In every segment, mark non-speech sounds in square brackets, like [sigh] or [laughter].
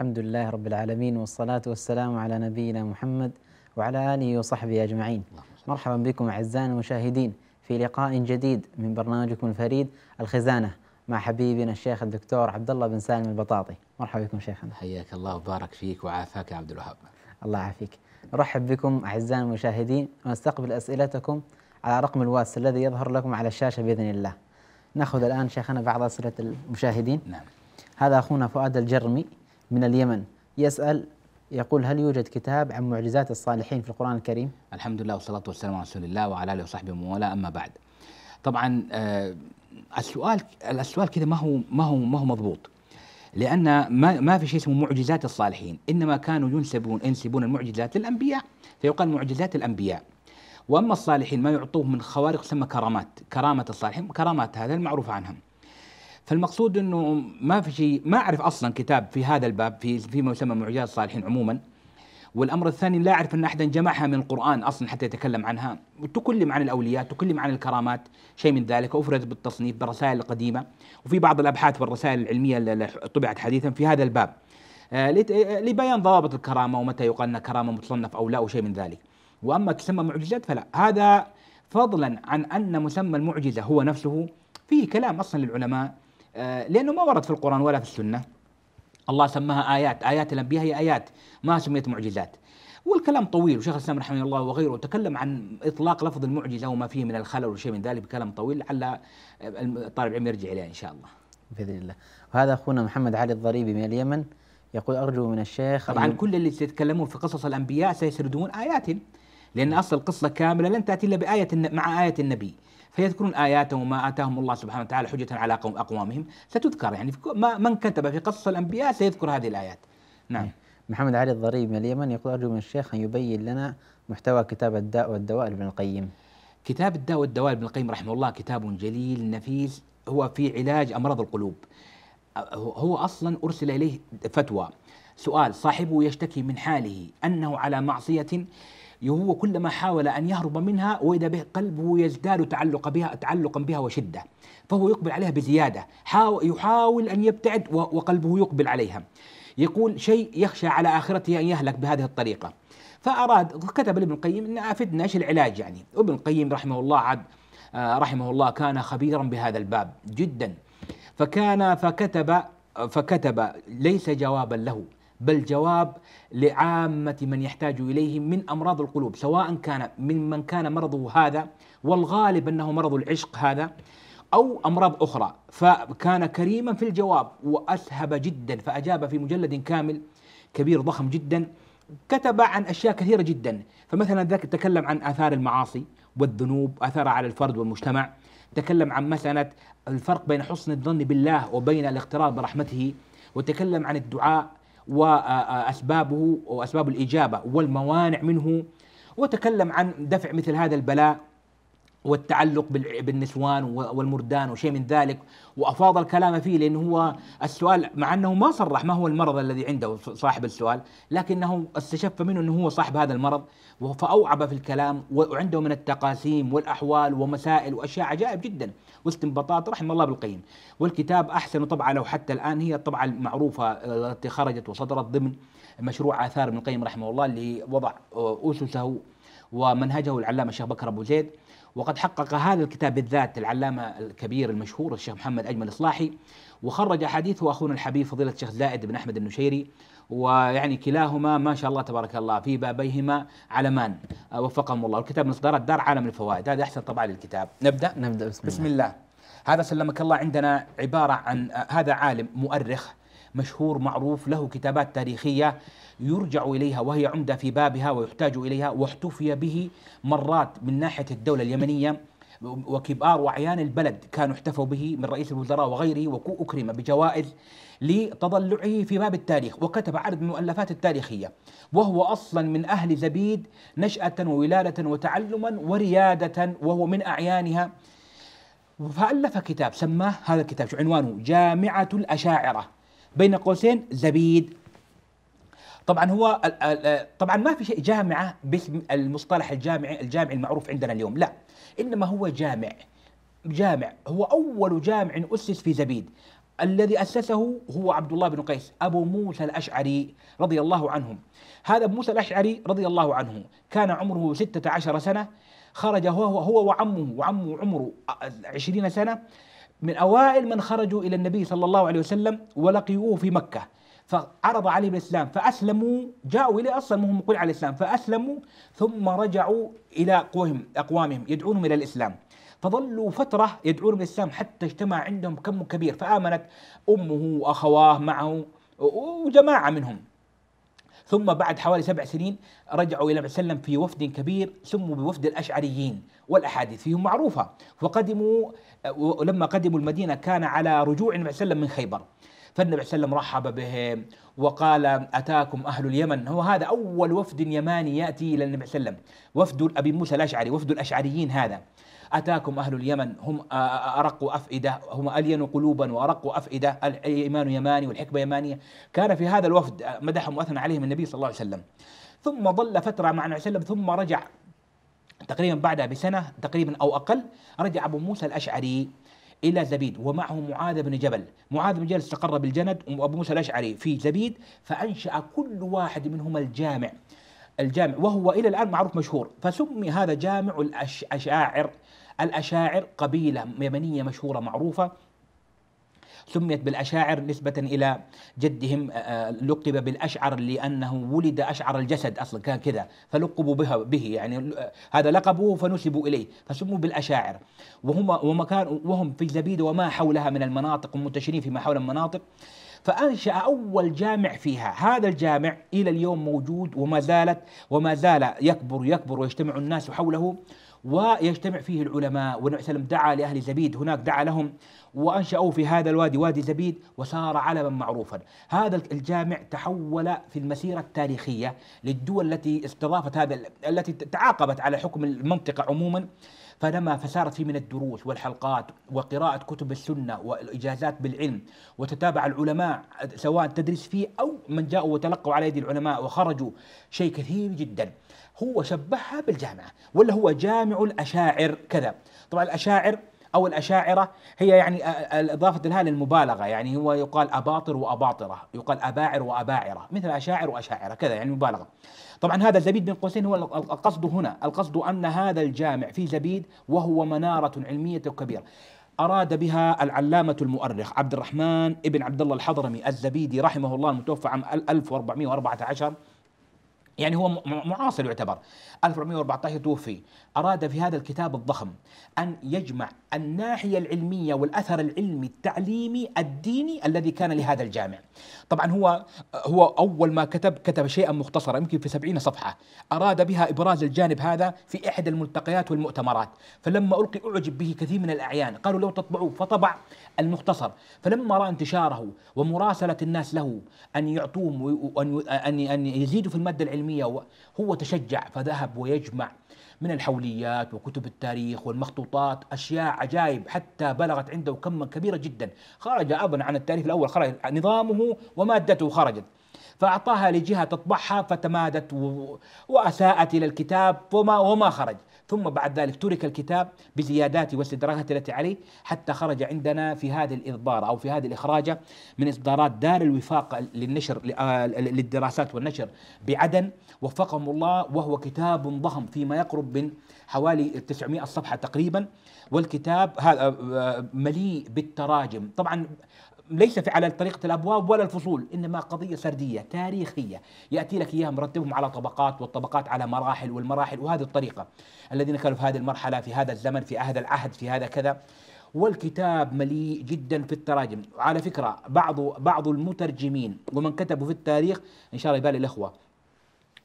الحمد لله رب العالمين والصلاة والسلام على نبينا محمد وعلى آله وصحبه أجمعين مرحبا بكم أعزائنا المشاهدين في لقاء جديد من برنامجكم الفريد الخزانة مع حبيبنا الشيخ الدكتور عبد الله بن سالم البطاطي مرحبا بكم شيخنا حياك الله وبارك فيك وعافاك يا عبد الوهاب الله يعافيك نرحب بكم أعزائنا المشاهدين ونستقبل أسئلتكم على رقم الواتس الذي يظهر لكم على الشاشة بإذن الله ناخذ الآن شيخنا بعض أسئلة المشاهدين نعم هذا أخونا فؤاد الجرمي من اليمن يسأل يقول هل يوجد كتاب عن معجزات الصالحين في القرآن الكريم؟ الحمد لله والصلاة والسلام على رسول الله وعلى آله وصحبه ومن والاه أما بعد. طبعا آه، السؤال السؤال كذا ما هو ما هو ما هو مضبوط. لأن ما ما في شيء اسمه معجزات الصالحين، إنما كانوا ينسبون ينسبون المعجزات للأنبياء، فيقال معجزات الأنبياء. وأما الصالحين ما يعطوه من خوارق تسمى كرامات، كرامة الصالحين كرامات هذا المعروف عنهم. فالمقصود انه ما في شيء ما اعرف اصلا كتاب في هذا الباب في فيما يسمى معجزات الصالحين عموما والامر الثاني لا اعرف ان احدا جمعها من القران اصلا حتى يتكلم عنها تكلم عن الاولياء تكلم عن الكرامات شيء من ذلك وافرز بالتصنيف بالرسائل القديمه وفي بعض الابحاث والرسائل العلميه اللي طبعت حديثا في هذا الباب آه، آه، لبيان ضوابط الكرامه ومتى يقال ان كرامه متصنف او لا وشيء من ذلك واما تسمى معجزات فلا هذا فضلا عن ان مسمى المعجزه هو نفسه فيه كلام اصلا للعلماء آه، لأنه ما ورد في القرآن ولا في السنة الله سماها آيات آيات الأنبياء هي آيات ما سميت معجزات والكلام طويل وشيخ الاسلام رحمه الله وغيره تكلم عن اطلاق لفظ المعجزه وما فيه من الخلل وشيء من ذلك بكلام طويل لعل الطالب العلم يرجع اليه ان شاء الله. باذن الله. وهذا اخونا محمد علي الضريبي من اليمن يقول ارجو من الشيخ طبعا أيوه. كل اللي سيتكلمون في قصص الانبياء سيسردون ايات لان اصل القصه كامله لن تاتي الا بايه مع ايه النبي فيذكرون آياته وما آتاهم الله سبحانه وتعالى حجة على قوم أقوامهم ستذكر يعني من كتب في قصص الأنبياء سيذكر هذه الآيات نعم. نعم محمد علي الضريب من اليمن يقول أرجو من الشيخ أن يبين لنا محتوى كتاب الداء والدواء لابن القيم كتاب الداء والدواء لابن القيم رحمه الله كتاب جليل نفيس هو في علاج أمراض القلوب هو أصلا أرسل إليه فتوى سؤال صاحبه يشتكي من حاله أنه على معصية هو كلما حاول أن يهرب منها وإذا به قلبه يزداد تعلق بها تعلقا بها وشدة فهو يقبل عليها بزيادة يحاول أن يبتعد وقلبه يقبل عليها يقول شيء يخشى على آخرته أن يهلك بهذه الطريقة فأراد كتب لابن القيم أن أفدنا إيش العلاج يعني ابن القيم رحمه الله عد آه، رحمه الله كان خبيرا بهذا الباب جدا فكان فكتب فكتب ليس جوابا له بل جواب لعامة من يحتاج إليه من أمراض القلوب سواء كان من من كان مرضه هذا والغالب أنه مرض العشق هذا أو أمراض أخرى فكان كريما في الجواب وأسهب جدا فأجاب في مجلد كامل كبير ضخم جدا كتب عن أشياء كثيرة جدا فمثلا ذاك تكلم عن آثار المعاصي والذنوب أثرها على الفرد والمجتمع تكلم عن مثلا الفرق بين حسن الظن بالله وبين الاقتراب برحمته وتكلم عن الدعاء واسبابه واسباب الاجابه والموانع منه وتكلم عن دفع مثل هذا البلاء والتعلق بالنسوان والمردان وشيء من ذلك وافاض الكلام فيه لانه هو السؤال مع انه ما صرح ما هو المرض الذي عنده صاحب السؤال لكنه استشف منه انه هو صاحب هذا المرض فاوعب في الكلام وعنده من التقاسيم والاحوال ومسائل واشياء عجائب جدا واستنباطات رحم الله بالقيم والكتاب أحسن طبعا لو حتى الآن هي طبعا المعروفة التي خرجت وصدرت ضمن مشروع آثار ابن القيم رحمه الله اللي وضع أسسه ومنهجه العلامة الشيخ بكر أبو زيد وقد حقق هذا الكتاب بالذات العلامة الكبير المشهور الشيخ محمد أجمل إصلاحي وخرج حديثه أخونا الحبيب فضيلة الشيخ زائد بن أحمد النشيري ويعني كلاهما ما شاء الله تبارك الله في بابيهما علمان آه، وفقهم الله الكتاب من اصدارات دار عالم الفوائد هذا احسن طبعا للكتاب نبدا نبدا بسم, بسم الله. الله هذا سلمك الله عندنا عباره عن آه، هذا عالم مؤرخ مشهور معروف له كتابات تاريخيه يرجع اليها وهي عمده في بابها ويحتاج اليها واحتفي به مرات من ناحيه الدوله اليمنيه وكبار وعيان البلد كانوا احتفوا به من رئيس الوزراء وغيره وأكرم بجوائز لتضلعه في باب التاريخ وكتب عدد من المؤلفات التاريخية وهو أصلا من أهل زبيد نشأة وولادة وتعلما وريادة وهو من أعيانها فألف كتاب سماه هذا الكتاب شو عنوانه جامعة الأشاعرة بين قوسين زبيد طبعا هو طبعا ما في شيء جامعه باسم المصطلح الجامعي الجامعي المعروف عندنا اليوم لا انما هو جامع جامع هو اول جامع اسس في زبيد الذي اسسه هو عبد الله بن قيس ابو موسى الاشعري رضي الله عنهم هذا ابو موسى الاشعري رضي الله عنه كان عمره 16 سنه خرج هو هو وعمه وعمه عمره 20 سنه من اوائل من خرجوا الى النبي صلى الله عليه وسلم ولقيوه في مكه فعرض عليهم الاسلام فاسلموا جاءوا اليه اصلا وهم مقبل على الاسلام فاسلموا ثم رجعوا الى اقوامهم اقوامهم يدعونهم الى الاسلام فظلوا فتره يدعون الى الاسلام حتى اجتمع عندهم كم كبير فامنت امه واخواه معه وجماعه منهم ثم بعد حوالي سبع سنين رجعوا إلى وسلم في وفد كبير سموا بوفد الأشعريين والأحاديث فيهم معروفة وقدموا ولما قدموا المدينة كان على رجوع وسلم من خيبر فالنبي صلى الله عليه وسلم رحب بهم وقال أتاكم أهل اليمن هو هذا أول وفد يماني يأتي إلى النبي صلى الله عليه وسلم وفد أبي موسى الأشعري وفد الأشعريين هذا أتاكم أهل اليمن هم أرق أفئدة هم ألين قلوبا وأرق أفئدة الإيمان يماني والحكمة يمانية كان في هذا الوفد مدحهم وأثنى عليهم النبي صلى الله عليه وسلم ثم ظل فترة مع النبي صلى الله عليه وسلم ثم رجع تقريبا بعدها بسنة تقريبا أو أقل رجع أبو موسى الأشعري إلى زبيد ومعه معاذ بن جبل معاذ بن جبل استقر بالجند وأبو موسى الأشعري في زبيد فأنشأ كل واحد منهما الجامع الجامع وهو إلى الآن معروف مشهور فسمي هذا جامع الأشاعر الأشاعر قبيلة يمنية مشهورة معروفة سميت بالأشاعر نسبة إلى جدهم لقب بالأشعر لأنه ولد أشعر الجسد أصلا كان كذا فلقبوا بها به يعني هذا لقبه فنسبوا إليه فسموا بالأشاعر وهم ومكان وهم في زبيد وما حولها من المناطق ومنتشرين فيما حول المناطق فأنشأ أول جامع فيها هذا الجامع إلى اليوم موجود وما زالت وما زال يكبر يكبر ويجتمع الناس حوله ويجتمع فيه العلماء والنبي صلى الله عليه وسلم دعا لأهل زبيد هناك دعا لهم وأنشأوا في هذا الوادي وادي زبيد وصار علما معروفا هذا الجامع تحول في المسيرة التاريخية للدول التي استضافت هذا التي تعاقبت على حكم المنطقة عموما فلما فسارت فيه من الدروس والحلقات وقراءة كتب السنة والإجازات بالعلم وتتابع العلماء سواء تدرس فيه أو من جاءوا وتلقوا على يد العلماء وخرجوا شيء كثير جدا هو شبهها بالجامعة ولا هو جامع الأشاعر كذا طبعا الأشاعر أو الأشاعرة هي يعني آه، آه، إضافة لها للمبالغة يعني هو يقال أباطر وأباطرة يقال أباعر وأباعرة مثل أشاعر وأشاعرة كذا يعني مبالغة طبعا هذا زبيد بين قوسين هو القصد هنا القصد أن هذا الجامع في زبيد وهو منارة علمية كبيرة أراد بها العلامة المؤرخ عبد الرحمن ابن عبد الله الحضرمي الزبيدي رحمه الله المتوفى عام 1414 يعني هو معاصر يعتبر 1414 توفي أراد في هذا الكتاب الضخم أن يجمع الناحية العلمية والأثر العلمي التعليمي الديني الذي كان لهذا الجامع طبعا هو هو أول ما كتب كتب شيئا مختصرا يمكن في 70 صفحة أراد بها إبراز الجانب هذا في إحدى الملتقيات والمؤتمرات فلما ألقي أعجب به كثير من الأعيان قالوا لو تطبعوه فطبع المختصر فلما رأى انتشاره ومراسلة الناس له أن يعطوهم أن أن يزيدوا في المادة العلمية هو تشجع فذهب يذهب ويجمع من الحوليات وكتب التاريخ والمخطوطات أشياء عجائب حتى بلغت عنده كما كبيرة جدا خرج أبا عن التاريخ الأول خرج نظامه ومادته خرجت فأعطاها لجهة تطبعها فتمادت وأساءت إلى الكتاب وما, وما خرج ثم بعد ذلك ترك الكتاب بزياداته واستدراكات التي عليه حتى خرج عندنا في هذه الاضبار أو في هذه الإخراجة من إصدارات دار الوفاق للنشر للدراسات والنشر بعدن وفقهم الله وهو كتاب ضخم فيما يقرب من حوالي 900 صفحة تقريبا والكتاب هذا آه، آه، مليء بالتراجم طبعا ليس في على طريقة الأبواب ولا الفصول إنما قضية سردية تاريخية يأتي لك إياها مرتبهم على طبقات والطبقات على مراحل والمراحل وهذه الطريقة الذين كانوا في هذه المرحلة في هذا الزمن في هذا العهد في هذا كذا والكتاب مليء جدا في التراجم على فكرة بعض بعض المترجمين ومن كتبوا في التاريخ إن شاء الله يبالي الأخوة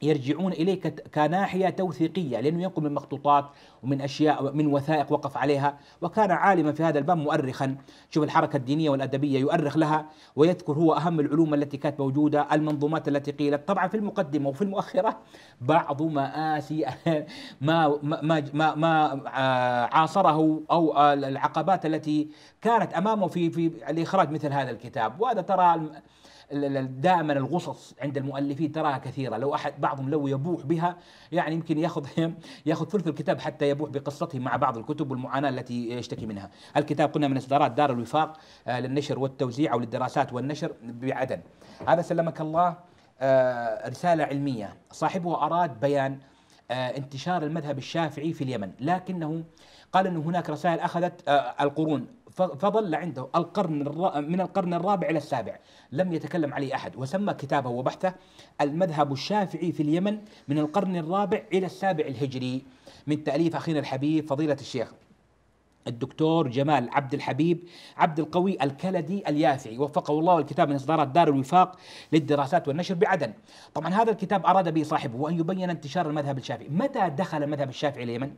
يرجعون إليه كناحية توثيقية لأنه ينقل من مخطوطات ومن أشياء من وثائق وقف عليها وكان عالما في هذا الباب مؤرخا شوف الحركة الدينية والأدبية يؤرخ لها ويذكر هو أهم العلوم التي كانت موجودة المنظومات التي قيلت طبعا في المقدمة وفي المؤخرة [laughs] بعض مآسي [laughs] ما, ما, ما, ما آه، عاصره أو آه، العقبات التي كانت أمامه في, في الإخراج مثل هذا الكتاب وهذا ترى دائما الغصص عند المؤلفين تراها كثيره لو احد بعضهم لو يبوح بها يعني يمكن ياخذ [laughs] ياخذ ثلث الكتاب حتى يبوح بقصته مع بعض الكتب والمعاناه التي يشتكي منها الكتاب قلنا من اصدارات دار الوفاق آه، للنشر والتوزيع او للدراسات والنشر بعدن هذا سلمك الله آه، رساله علميه صاحبها اراد بيان آه، انتشار المذهب الشافعي في اليمن لكنه قال أن هناك رسائل أخذت القرون فظل عنده القرن من القرن الرابع إلى السابع لم يتكلم عليه أحد وسمى كتابه وبحثه المذهب الشافعي في اليمن من القرن الرابع إلى السابع الهجري من تأليف أخينا الحبيب فضيلة الشيخ الدكتور جمال عبد الحبيب عبد القوي الكلدي اليافعي وفقه الله الكتاب من اصدارات دار الوفاق للدراسات والنشر بعدن. طبعا هذا الكتاب اراد به صاحبه ان يبين انتشار المذهب الشافعي، متى دخل المذهب الشافعي اليمن؟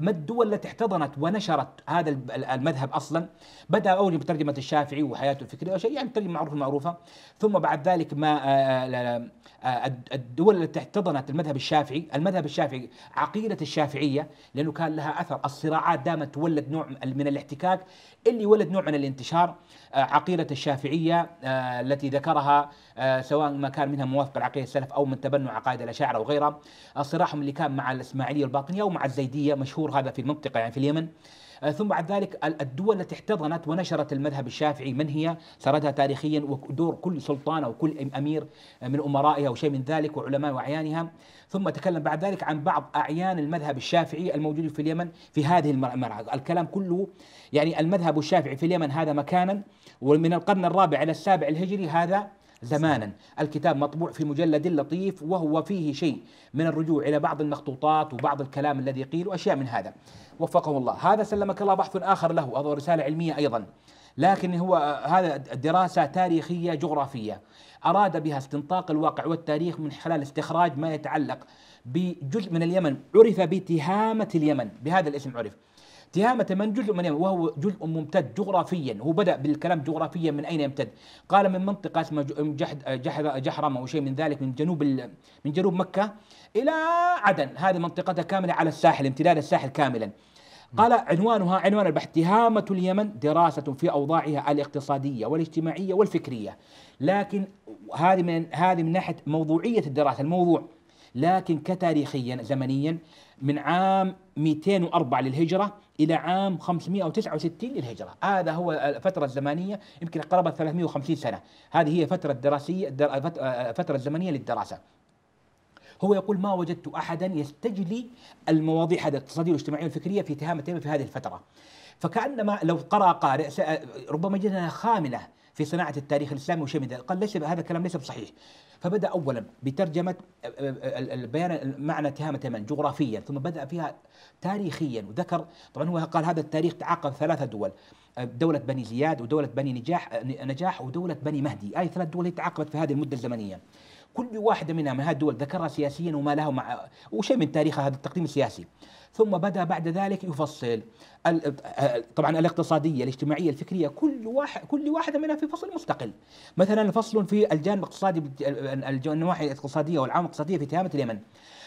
ما الدول التي احتضنت ونشرت هذا المذهب اصلا بدا اول بترجمه الشافعي وحياته الفكريه يعني ترجمه معروفه معروفه ثم بعد ذلك ما آه، آه، آه، الدول التي احتضنت المذهب الشافعي المذهب الشافعي عقيدة الشافعية لأنه كان لها أثر الصراعات دائما تولد نوع من الاحتكاك اللي ولد نوع من الانتشار آه، عقيدة الشافعية آه، التي ذكرها سواء ما كان منها موافق العقيدة السلف أو من تبنوا عقائد الأشاعرة وغيرها صراعهم اللي كان مع الإسماعيلية الباطنية ومع الزيدية مشهور هذا في المنطقة يعني في اليمن آه، ثم بعد ذلك الدول التي احتضنت ونشرت المذهب الشافعي من هي سردها تاريخيا ودور كل سلطان أو كل أمير آه، من أمرائها أو شيء من ذلك وعلماء وأعيانها ثم تكلم بعد ذلك عن بعض أعيان المذهب الشافعي الموجود في اليمن في هذه المرعى الكلام كله يعني المذهب الشافعي في اليمن هذا مكانا ومن القرن الرابع إلى السابع الهجري هذا زمانا الكتاب مطبوع في مجلد لطيف وهو فيه شيء من الرجوع إلى بعض المخطوطات وبعض الكلام الذي قيل وأشياء من هذا وفقه الله هذا سلمك الله بحث آخر له أو رسالة علمية أيضا لكن هو هذا دراسة تاريخية جغرافية أراد بها استنطاق الواقع والتاريخ من خلال استخراج ما يتعلق بجزء من اليمن عرف بتهامة اليمن بهذا الاسم عرف تهامة من جزء من اليمن وهو جزء ممتد جغرافيا هو بدأ بالكلام جغرافيا من أين يمتد قال من منطقة اسمها جحرم أو شيء من ذلك من جنوب من جنوب مكة إلى عدن هذه منطقتها كاملة على الساحل امتداد الساحل كاملا قال عنوانها عنوان البحث تهامة اليمن دراسة في أوضاعها الاقتصادية والاجتماعية والفكرية لكن هذه من هذه من ناحية موضوعية الدراسة الموضوع لكن كتاريخيا زمنيا من عام 204 للهجرة الى عام 569 للهجره، هذا هو الفتره الزمنيه يمكن قرابه 350 سنه، هذه هي فتره دراسيه الفتره الزمنيه للدراسه. هو يقول ما وجدت احدا يستجلي المواضيع هذه الاقتصاديه والاجتماعيه والفكريه في تهامه في هذه الفتره. فكانما لو قرا قارئ ربما جدنا خامله في صناعة التاريخ الإسلامي وشيء من ذلك قال ليس هذا الكلام ليس بصحيح فبدأ أولا بترجمة آه، آه، آه، بيان معنى تهامة تمن جغرافيا ثم بدأ فيها تاريخيا وذكر طبعا هو قال هذا التاريخ تعاقب ثلاثة دول دولة بني زياد ودولة بني نجاح نجاح ودولة بني مهدي أي ثلاث دول تعاقبت في هذه المدة الزمنية كل واحدة منها من هذه الدول ذكرها سياسيا وما لها مع وشيء من تاريخ هذا التقديم السياسي ثم بدأ بعد ذلك يفصل طبعا الاقتصادية الاجتماعية الفكرية كل واحد كل واحدة منها في فصل مستقل مثلا فصل في الجانب الاقتصادي النواحي الاقتصادية والعام الاقتصادية في تهامة اليمن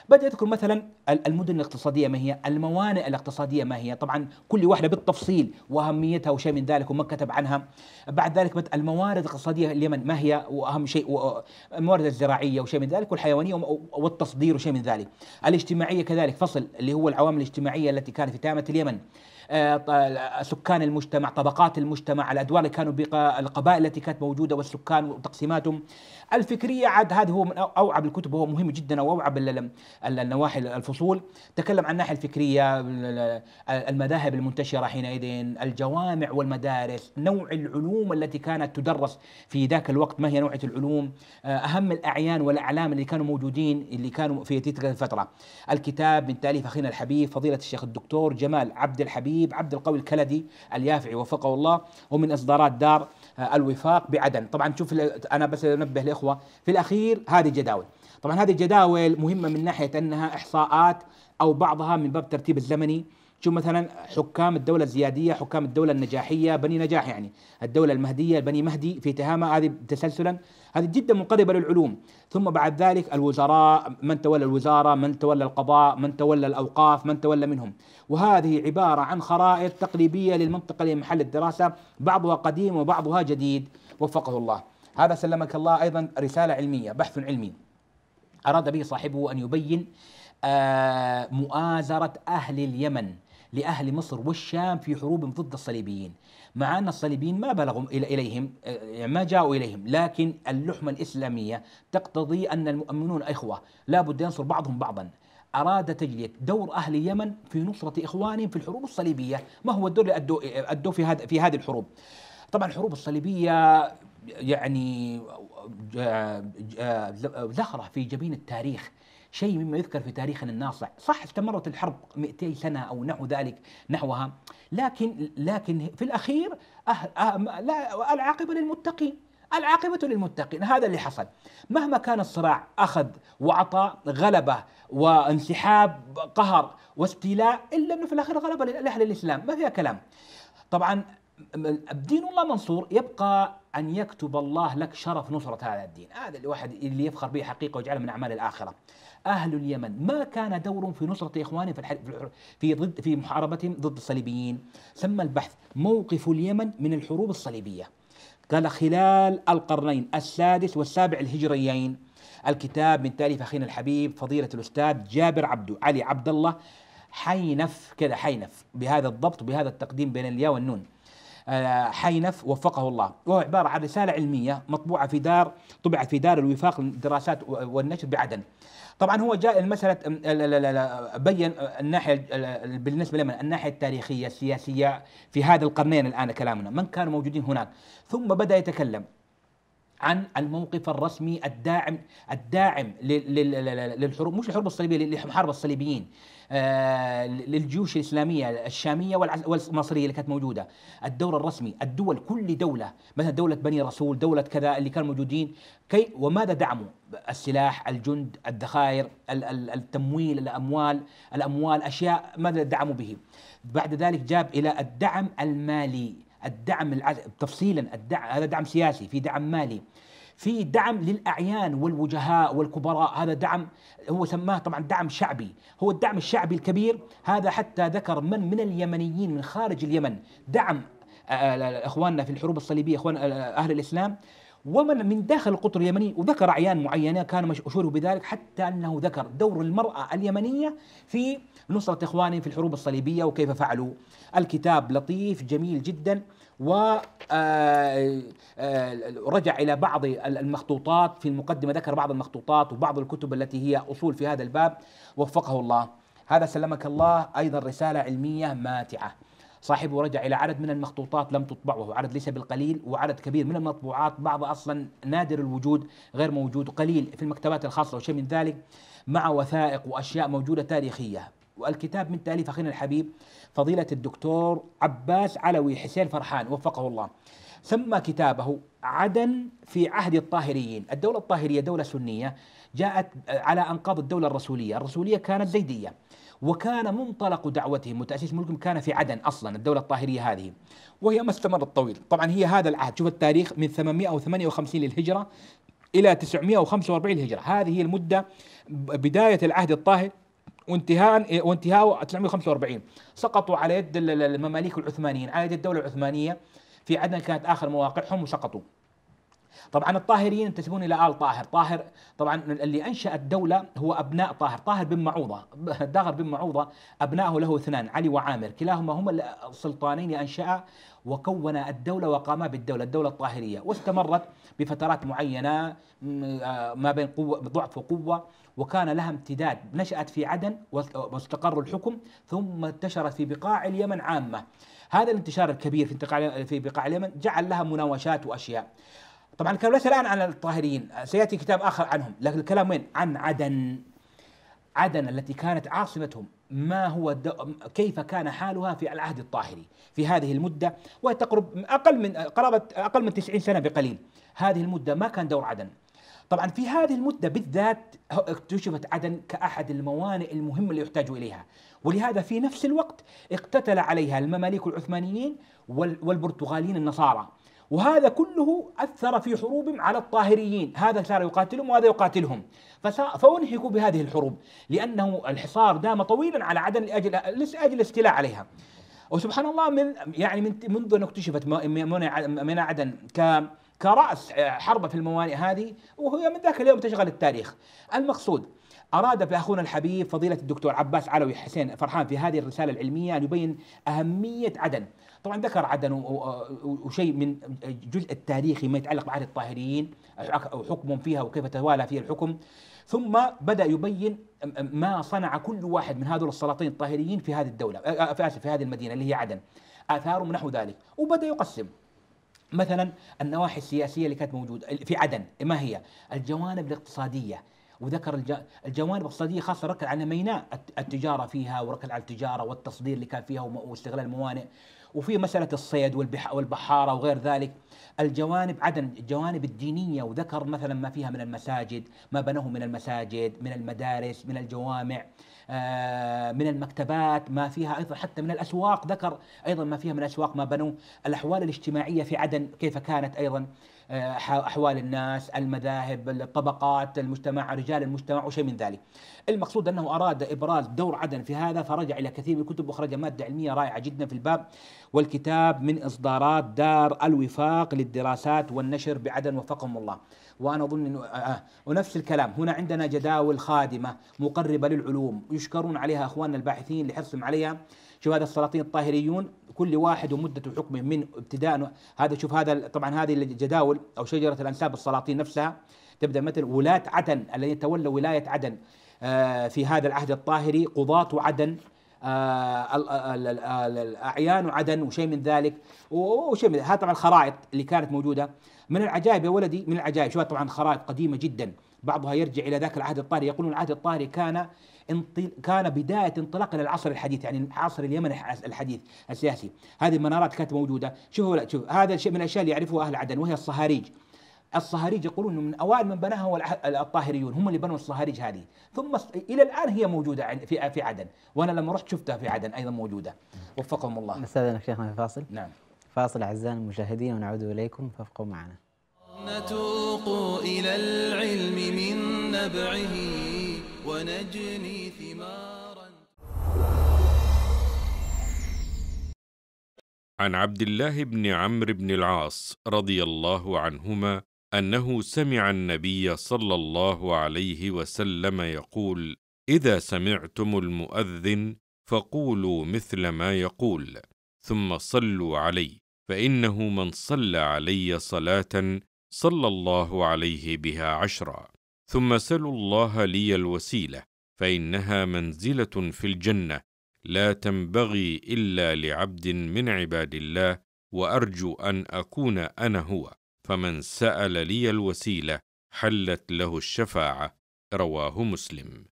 بدأ يذكر مثلا المدن الاقتصادية ما هي الموانئ الاقتصادية ما هي طبعا كل واحدة بالتفصيل وأهميتها وشيء من ذلك وما كتب عنها بعد ذلك بدأ الموارد الاقتصادية اليمن ما هي وأهم شيء الموارد الزراعية وشيء من ذلك والحيوانية والتصدير وشيء من ذلك الاجتماعية كذلك فصل اللي هو العوامل الاجتماعية التي كانت في تامة اليمن آه، سكان المجتمع طبقات المجتمع الادوار اللي كانوا القبائل التي كانت موجوده والسكان وتقسيماتهم الفكريه عاد هذا هو من اوعب الكتب هو مهم جدا واوعب النواحي الفصول تكلم عن الناحيه الفكريه المذاهب المنتشره حينئذ الجوامع والمدارس نوع العلوم التي كانت تدرس في ذاك الوقت ما هي نوعيه العلوم آه، اهم الاعيان والاعلام اللي كانوا موجودين اللي كانوا في تلك الفتره الكتاب من تاليف اخينا الحبيب فضيله الشيخ الدكتور جمال عبد الحبيب عبد القوي الكلدي اليافعي وفقه الله ومن اصدارات دار آه، الوفاق بعدن طبعا شوف انا بس انبه الاخوه في الاخير هذه جداول طبعا هذه الجداول مهمه من ناحيه انها احصاءات او بعضها من باب الترتيب الزمني شو مثلا حكام الدولة الزيادية حكام الدولة النجاحية بني نجاح يعني الدولة المهدية بني مهدي في تهامة هذه تسلسلا هذه جدا مقربة للعلوم ثم بعد ذلك الوزراء من تولى الوزارة من تولى القضاء من تولى الأوقاف من تولى منهم وهذه عبارة عن خرائط تقريبية للمنطقة اللي محل الدراسة بعضها قديم وبعضها جديد وفقه الله هذا سلمك الله أيضا رسالة علمية بحث علمي أراد به صاحبه أن يبين آه مؤازرة أهل اليمن لأهل مصر والشام في حروب ضد الصليبيين مع أن الصليبيين ما بلغوا إليهم آه، يعني ما جاءوا إليهم لكن اللحمة الإسلامية تقتضي أن المؤمنون إخوة لا بد ينصر بعضهم بعضا أراد تجلية دور أهل اليمن في نصرة إخوانهم في الحروب الصليبية ما هو الدور اللي أدوه في, هذا في هذه الحروب طبعا الحروب الصليبية يعني آه، آه، زخرة في جبين التاريخ شيء مما يذكر في تاريخنا الناصع صح استمرت الحرب 200 سنة أو نحو ذلك نحوها لكن لكن في الأخير أه، أه، لا العاقبة للمتقين العاقبة للمتقين هذا اللي حصل مهما كان الصراع أخذ وعطاء غلبة وانسحاب قهر واستيلاء إلا أنه في الأخير غلبة لأهل الإسلام ما فيها كلام طبعا دين الله منصور يبقى أن يكتب الله لك شرف نصرة هذا الدين هذا الواحد اللي يفخر به حقيقة ويجعله من أعمال الآخرة أهل اليمن ما كان دور في نصرة إخوانهم في الحرب في ضد في محاربتهم ضد الصليبيين ثم البحث موقف اليمن من الحروب الصليبية قال خلال القرنين السادس والسابع الهجريين الكتاب من تاليف أخينا الحبيب فضيلة الأستاذ جابر عبدو علي عبد الله حينف كذا حينف بهذا الضبط بهذا التقديم بين الياء والنون آه، حينف وفقه الله وهو عبارة عن رسالة علمية مطبوعة في دار طبعت في دار الوفاق للدراسات والنشر بعدن طبعا هو جاء المسألة بين الناحية بالنسبة لمن الناحية التاريخية السياسية في هذا القرنين الآن كلامنا من كانوا موجودين هناك ثم بدأ يتكلم عن الموقف الرسمي الداعم الداعم للحروب مش الحروب الصليبيه لحرب الصليبيين آه، للجيوش الاسلاميه الشاميه والمصريه اللي كانت موجوده الدور الرسمي الدول كل دوله مثلا دوله بني رسول دوله كذا اللي كانوا موجودين كي وماذا دعموا السلاح الجند الذخائر التمويل الاموال الاموال اشياء ماذا دعموا به بعد ذلك جاب الى الدعم المالي الدعم تفصيلا الدعم هذا دعم سياسي في دعم مالي في دعم للاعيان والوجهاء والكبراء هذا دعم هو سماه طبعا دعم شعبي هو الدعم الشعبي الكبير هذا حتى ذكر من من اليمنيين من خارج اليمن دعم آه، آه، اخواننا في الحروب الصليبيه اخوان آه، اهل الاسلام ومن من داخل القطر اليمني وذكر اعيان معينه كان مشهور بذلك حتى انه ذكر دور المراه اليمنيه في نصرة إخوانهم في الحروب الصليبية وكيف فعلوا الكتاب لطيف جميل جدا و آه، آه، رجع إلى بعض المخطوطات في المقدمة ذكر بعض المخطوطات وبعض الكتب التي هي أصول في هذا الباب وفقه الله هذا سلمك الله أيضا رسالة علمية ماتعة صاحبه رجع إلى عدد من المخطوطات لم تطبع وهو عدد ليس بالقليل وعدد كبير من المطبوعات بعض أصلا نادر الوجود غير موجود قليل في المكتبات الخاصة وشيء من ذلك مع وثائق وأشياء موجودة تاريخية والكتاب من تاليف اخينا الحبيب فضيله الدكتور عباس علوي حسين فرحان وفقه الله سمى كتابه عدن في عهد الطاهريين الدولة الطاهرية دولة سنية جاءت على أنقاض الدولة الرسولية الرسولية كانت زيدية وكان منطلق دعوتهم وتأسيس ملكهم كان في عدن أصلا الدولة الطاهرية هذه وهي ما استمرت طويل طبعا هي هذا العهد شوف التاريخ من 858 للهجرة إلى 945 للهجرة هذه هي المدة بداية العهد الطاهر وانتهاء وانتهاء 1945 سقطوا على يد المماليك العثمانيين على يد الدوله العثمانيه في عدن كانت اخر مواقعهم وسقطوا طبعا الطاهريين ينتسبون الى ال طاهر، طاهر طبعا اللي انشا الدوله هو ابناء طاهر، طاهر بن معوضه، داغر بن معوضه ابنائه له اثنان علي وعامر، كلاهما هما السلطانين انشا وكون الدوله وقام بالدوله، الدوله الطاهريه، واستمرت بفترات معينه آه، ما بين قوه ضعف وقوه وكان لها امتداد نشأت في عدن واستقر الحكم ثم انتشرت في بقاع اليمن عامة هذا الانتشار الكبير في, في بقاع اليمن جعل لها مناوشات وأشياء طبعا الكلام ليس الآن عن الطاهريين سيأتي كتاب آخر عنهم لكن الكلام وين عن عدن عدن التي كانت عاصمتهم ما هو كيف كان حالها في العهد الطاهري في هذه المدة وتقرب أقل من قرابة أقل من 90 سنة بقليل هذه المدة ما كان دور عدن طبعا في هذه المدة بالذات اكتشفت عدن كأحد الموانئ المهمة اللي يحتاج إليها ولهذا في نفس الوقت اقتتل عليها المماليك العثمانيين والبرتغاليين النصارى وهذا كله أثر في حروبهم على الطاهريين هذا صار يقاتلهم وهذا يقاتلهم فأنهكوا بهذه الحروب لأنه الحصار دام طويلا على عدن لأجل, لأجل الاستيلاء عليها وسبحان الله من يعني من منذ ان اكتشفت منع عدن ك كرأس آه، حربة في الموانئ هذه وهي من ذاك اليوم تشغل التاريخ المقصود أراد أخونا الحبيب فضيلة الدكتور عباس علوي حسين فرحان في هذه الرسالة العلمية أن يبين أهمية عدن طبعا ذكر عدن وشيء من الجزء التاريخي ما يتعلق بعهد الطاهريين وحكمهم فيها وكيف توالى فيها الحكم ثم بدا يبين ما صنع كل واحد من هذول السلاطين الطاهريين في هذه الدوله آه، آه، في اسف في هذه المدينه اللي هي عدن اثارهم نحو ذلك وبدا يقسم مثلا النواحي السياسيه اللي كانت موجوده في عدن ما هي؟ الجوانب الاقتصاديه وذكر الجوانب الاقتصاديه خاصه ركز على ميناء التجاره فيها وركز على التجاره والتصدير اللي كان فيها واستغلال الموانئ وفي مساله الصيد والبحاره وغير ذلك الجوانب عدن الجوانب الدينية وذكر مثلا ما فيها من المساجد ما بنوه من المساجد من المدارس من الجوامع آه، من المكتبات ما فيها أيضا حتى من الأسواق ذكر أيضا ما فيها من الأسواق ما بنوه الأحوال الاجتماعية في عدن كيف كانت أيضا آه، احوال الناس المذاهب الطبقات المجتمع رجال المجتمع وشيء من ذلك المقصود انه اراد ابراز دور عدن في هذا فرجع الى كثير من الكتب واخرج ماده علميه رائعه جدا في الباب والكتاب من اصدارات دار الوفاق للدراسات والنشر بعدن وفقهم الله وانا اظن انه آه, آه، ونفس الكلام هنا عندنا جداول خادمه مقربه للعلوم يشكرون عليها اخواننا الباحثين لحرصهم عليها شوف هذا السلاطين الطاهريون كل واحد ومدة حكمه من ابتداء هذا شوف هذا طبعا هذه الجداول أو شجرة الأنساب السلاطين نفسها تبدأ مثل ولاة عدن الذي تولوا ولاية عدن آه، في هذا العهد الطاهري قضاة عدن آه، الاعيان آه، عدن وشيء من ذلك وشيء من هذا طبعا الخرائط اللي كانت موجوده من العجائب يا ولدي من العجائب شوف طبعا خرائط قديمه جدا بعضها يرجع الى ذاك العهد الطاهري يقولون العهد الطاهري كان كان بداية انطلاق للعصر الحديث يعني عصر اليمن الحديث السياسي هذه المنارات كانت موجودة شوفوا لا شوف هذا الشيء من الأشياء اللي يعرفه أهل عدن وهي الصهاريج الصهاريج يقولون انه من اوائل من بناها هو الطاهريون هم اللي بنوا الصهاريج هذه ثم الى الان هي موجوده في في عدن وانا لما رحت شفتها في عدن ايضا موجوده وفقهم الله نستأذنك شيخنا في فاصل نعم فاصل اعزائنا المشاهدين ونعود اليكم فابقوا معنا نتوق الى العلم من نبعه ونجني ثمارا عن عبد الله بن عمرو بن العاص رضي الله عنهما انه سمع النبي صلى الله عليه وسلم يقول اذا سمعتم المؤذن فقولوا مثل ما يقول ثم صلوا علي فانه من صلى علي صلاه صلى الله عليه بها عشرا ثم سلوا الله لي الوسيله فانها منزله في الجنه لا تنبغي الا لعبد من عباد الله وارجو ان اكون انا هو فمن سال لي الوسيله حلت له الشفاعه رواه مسلم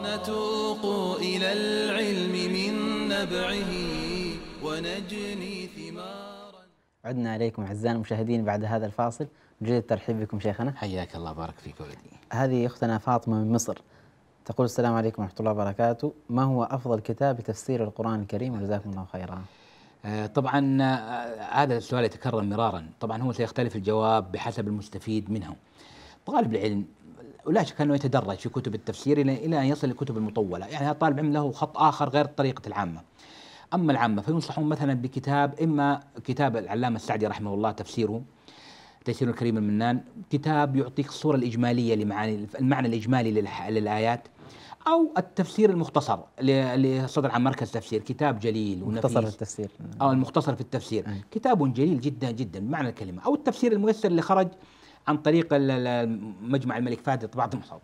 نتوق الى العلم من نبعه عدنا اليكم اعزائنا المشاهدين بعد هذا الفاصل جيد الترحيب بكم شيخنا حياك الله بارك فيك ولدي هذه اختنا فاطمه من مصر تقول السلام عليكم ورحمه الله وبركاته ما هو افضل كتاب لتفسير القران الكريم وجزاكم الله خيرا آه، طبعا آه، هذا السؤال يتكرر مرارا طبعا هو سيختلف الجواب بحسب المستفيد منه طالب العلم ولا شك انه يتدرج في كتب التفسير الى ان يصل الكتب المطوله، يعني هذا طالب علم له خط اخر غير الطريقه العامه. أما العامة فينصحون مثلا بكتاب إما كتاب العلامة السعدي رحمه الله تفسيره تفسير الكريم المنان كتاب يعطيك الصورة الإجمالية لمعاني المعنى الإجمالي للآيات أو التفسير المختصر اللي صدر عن مركز تفسير كتاب جليل ونفيس مختصر في التفسير أو المختصر في التفسير كتاب جليل جدا جدا معنى الكلمة أو التفسير الميسر اللي خرج عن طريق مجمع الملك فهد لطباعة مصر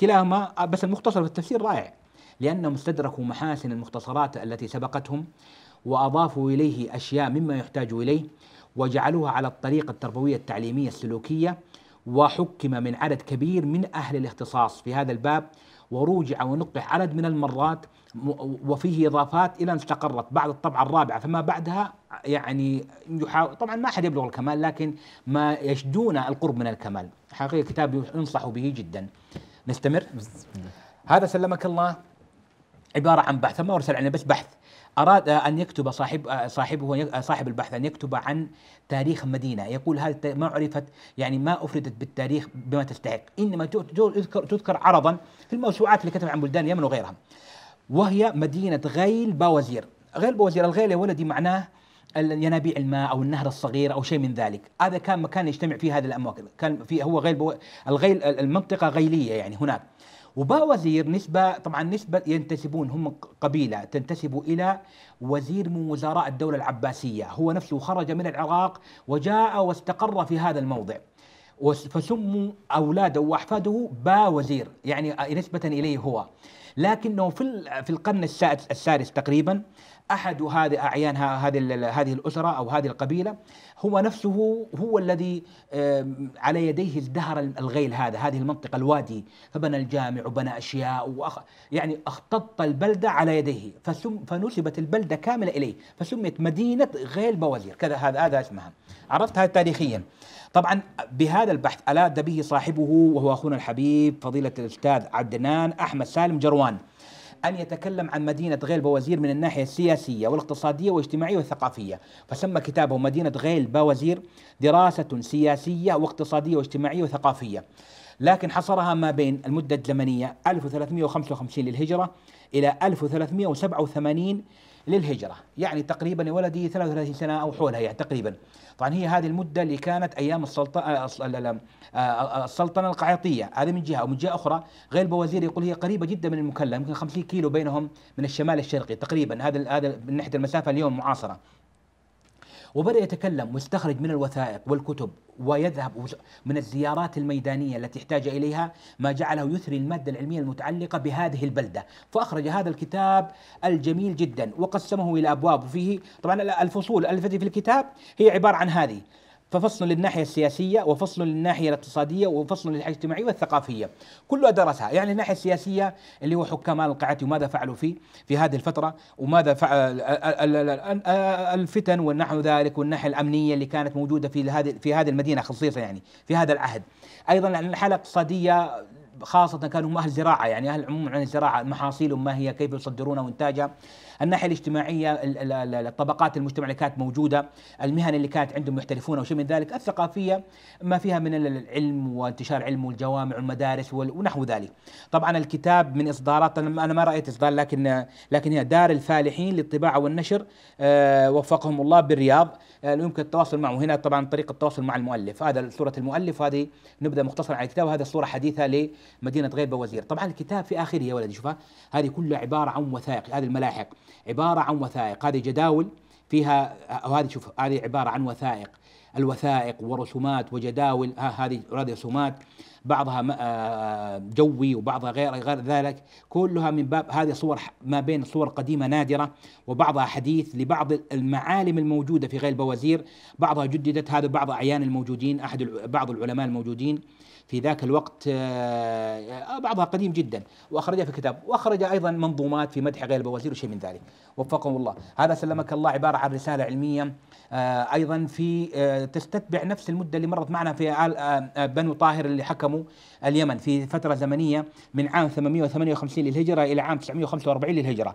كلاهما بس المختصر في التفسير رائع لأنهم استدركوا محاسن المختصرات التي سبقتهم وأضافوا إليه أشياء مما يحتاج إليه وجعلوها على الطريقة التربوية التعليمية السلوكية وحكم من عدد كبير من أهل الاختصاص في هذا الباب وروجع ونقح عدد من المرات وفيه اضافات الى ان استقرت بعد الطبعه الرابعه فما بعدها يعني يحاول طبعا ما حد يبلغ الكمال لكن ما يشدون القرب من الكمال حقيقه كتاب ينصح به جدا نستمر هذا سلمك الله عبارة عن بحث ما أرسل عليه بس بحث أراد أن يكتب صاحب صاحبه صاحب البحث أن يكتب عن تاريخ مدينة يقول هذا ما عرفت يعني ما أفردت بالتاريخ بما تستحق إنما تذكر, تذكر عرضا في الموسوعات اللي كتب عن بلدان اليمن وغيرها وهي مدينة غيل باوزير غيل باوزير الغيل يا ولدي معناه ينابيع الماء او النهر الصغير او شيء من ذلك، هذا كان مكان يجتمع فيه هذه الامواج، كان في هو غيل بو... الغيل المنطقه غيليه يعني هناك. وباء وزير نسبة طبعا نسبة ينتسبون هم قبيلة تنتسب إلى وزير من وزراء الدولة العباسية هو نفسه خرج من العراق وجاء واستقر في هذا الموضع فسموا أولاده وأحفاده با وزير يعني نسبة إليه هو لكنه في في القرن السادس تقريبا احد هذه اعيان هذه هذه الاسره او هذه القبيله هو نفسه هو الذي على يديه ازدهر الغيل هذا هذه المنطقه الوادي فبنى الجامع وبنى اشياء وأخ يعني اختط البلده على يديه فسم فنسبت البلده كامله اليه فسميت مدينه غيل بوزير كذا هذا هذا اسمها عرفت هذا تاريخيا طبعا بهذا البحث الاد به صاحبه وهو اخونا الحبيب فضيله الاستاذ عدنان احمد سالم جروان أن يتكلم عن مدينة غيل وزير من الناحية السياسية والاقتصادية والاجتماعية والثقافية فسمى كتابه مدينة غيل وزير دراسة سياسية واقتصادية واجتماعية وثقافية لكن حصرها ما بين المدة الزمنية 1355 للهجرة إلى 1387 للهجرة يعني تقريبا يا ولدي 33 سنة أو حولها يعني تقريبا طبعا هي هذه المدة اللي كانت أيام آه، آه، آه، السلطنة السلطنة القعيطية هذا من جهة ومن جهة أخرى غير البوازير يقول هي قريبة جدا من المكلا يمكن 50 كيلو بينهم من الشمال الشرقي تقريبا هذا هذا من ناحية المسافة اليوم معاصرة وبدأ يتكلم ويستخرج من الوثائق والكتب ويذهب من الزيارات الميدانية التي احتاج إليها ما جعله يثري المادة العلمية المتعلقة بهذه البلدة فأخرج هذا الكتاب الجميل جدا وقسمه إلى أبواب وفيه طبعا الفصول التي في الكتاب هي عبارة عن هذه ففصل للناحية السياسية وفصل للناحية الاقتصادية وفصل للناحية الاجتماعية والثقافية كلها درسها يعني الناحية السياسية اللي هو حكام القاعة وماذا فعلوا فيه في هذه الفترة وماذا فعل الفتن والنحو ذلك والناحية الأمنية اللي كانت موجودة في هذه في هذه المدينة خصيصا يعني في هذا العهد أيضا الحالة الاقتصادية خاصة كانوا هم أهل زراعة يعني أهل عموم عن الزراعة محاصيلهم ما هي كيف يصدرونها وإنتاجها الناحية الاجتماعية الطبقات المجتمع اللي كانت موجودة المهن اللي كانت عندهم يحترفون أو شيء من ذلك الثقافية ما فيها من العلم وانتشار علم والجوامع والمدارس ونحو ذلك طبعا الكتاب من إصدارات أنا ما رأيت إصدار لكن لكن هي دار الفالحين للطباعة والنشر آه، وفقهم الله بالرياض يمكن آه، التواصل معه هنا طبعا طريقة التواصل مع المؤلف هذا صورة المؤلف هذه نبدأ مختصرة على الكتاب وهذا صورة حديثة مدينه غير وزير طبعا الكتاب في اخره يا ولدي شوفها هذه كلها عباره عن وثائق هذه الملاحق عباره عن وثائق هذه جداول فيها هذه شوف هذه عباره عن وثائق الوثائق ورسومات وجداول ها هذه رسومات بعضها آه، جوي وبعضها غير غير ذلك كلها من باب هذه صور ما بين صور قديمه نادره وبعضها حديث لبعض المعالم الموجوده في غير بوازير بعضها جددت هذا بعض اعيان الموجودين احد بعض العلماء الموجودين في ذاك الوقت آه، آه، بعضها قديم جدا واخرجها في كتاب واخرج ايضا منظومات في مدح غير البوازير وشيء من ذلك وفقهم الله هذا سلمك الله عباره عن رساله علميه آه، ايضا في تستتبع نفس المده اللي مرت معنا في آل بنو طاهر اللي حكموا اليمن في فتره زمنيه من عام 858 للهجره الى عام 945 للهجره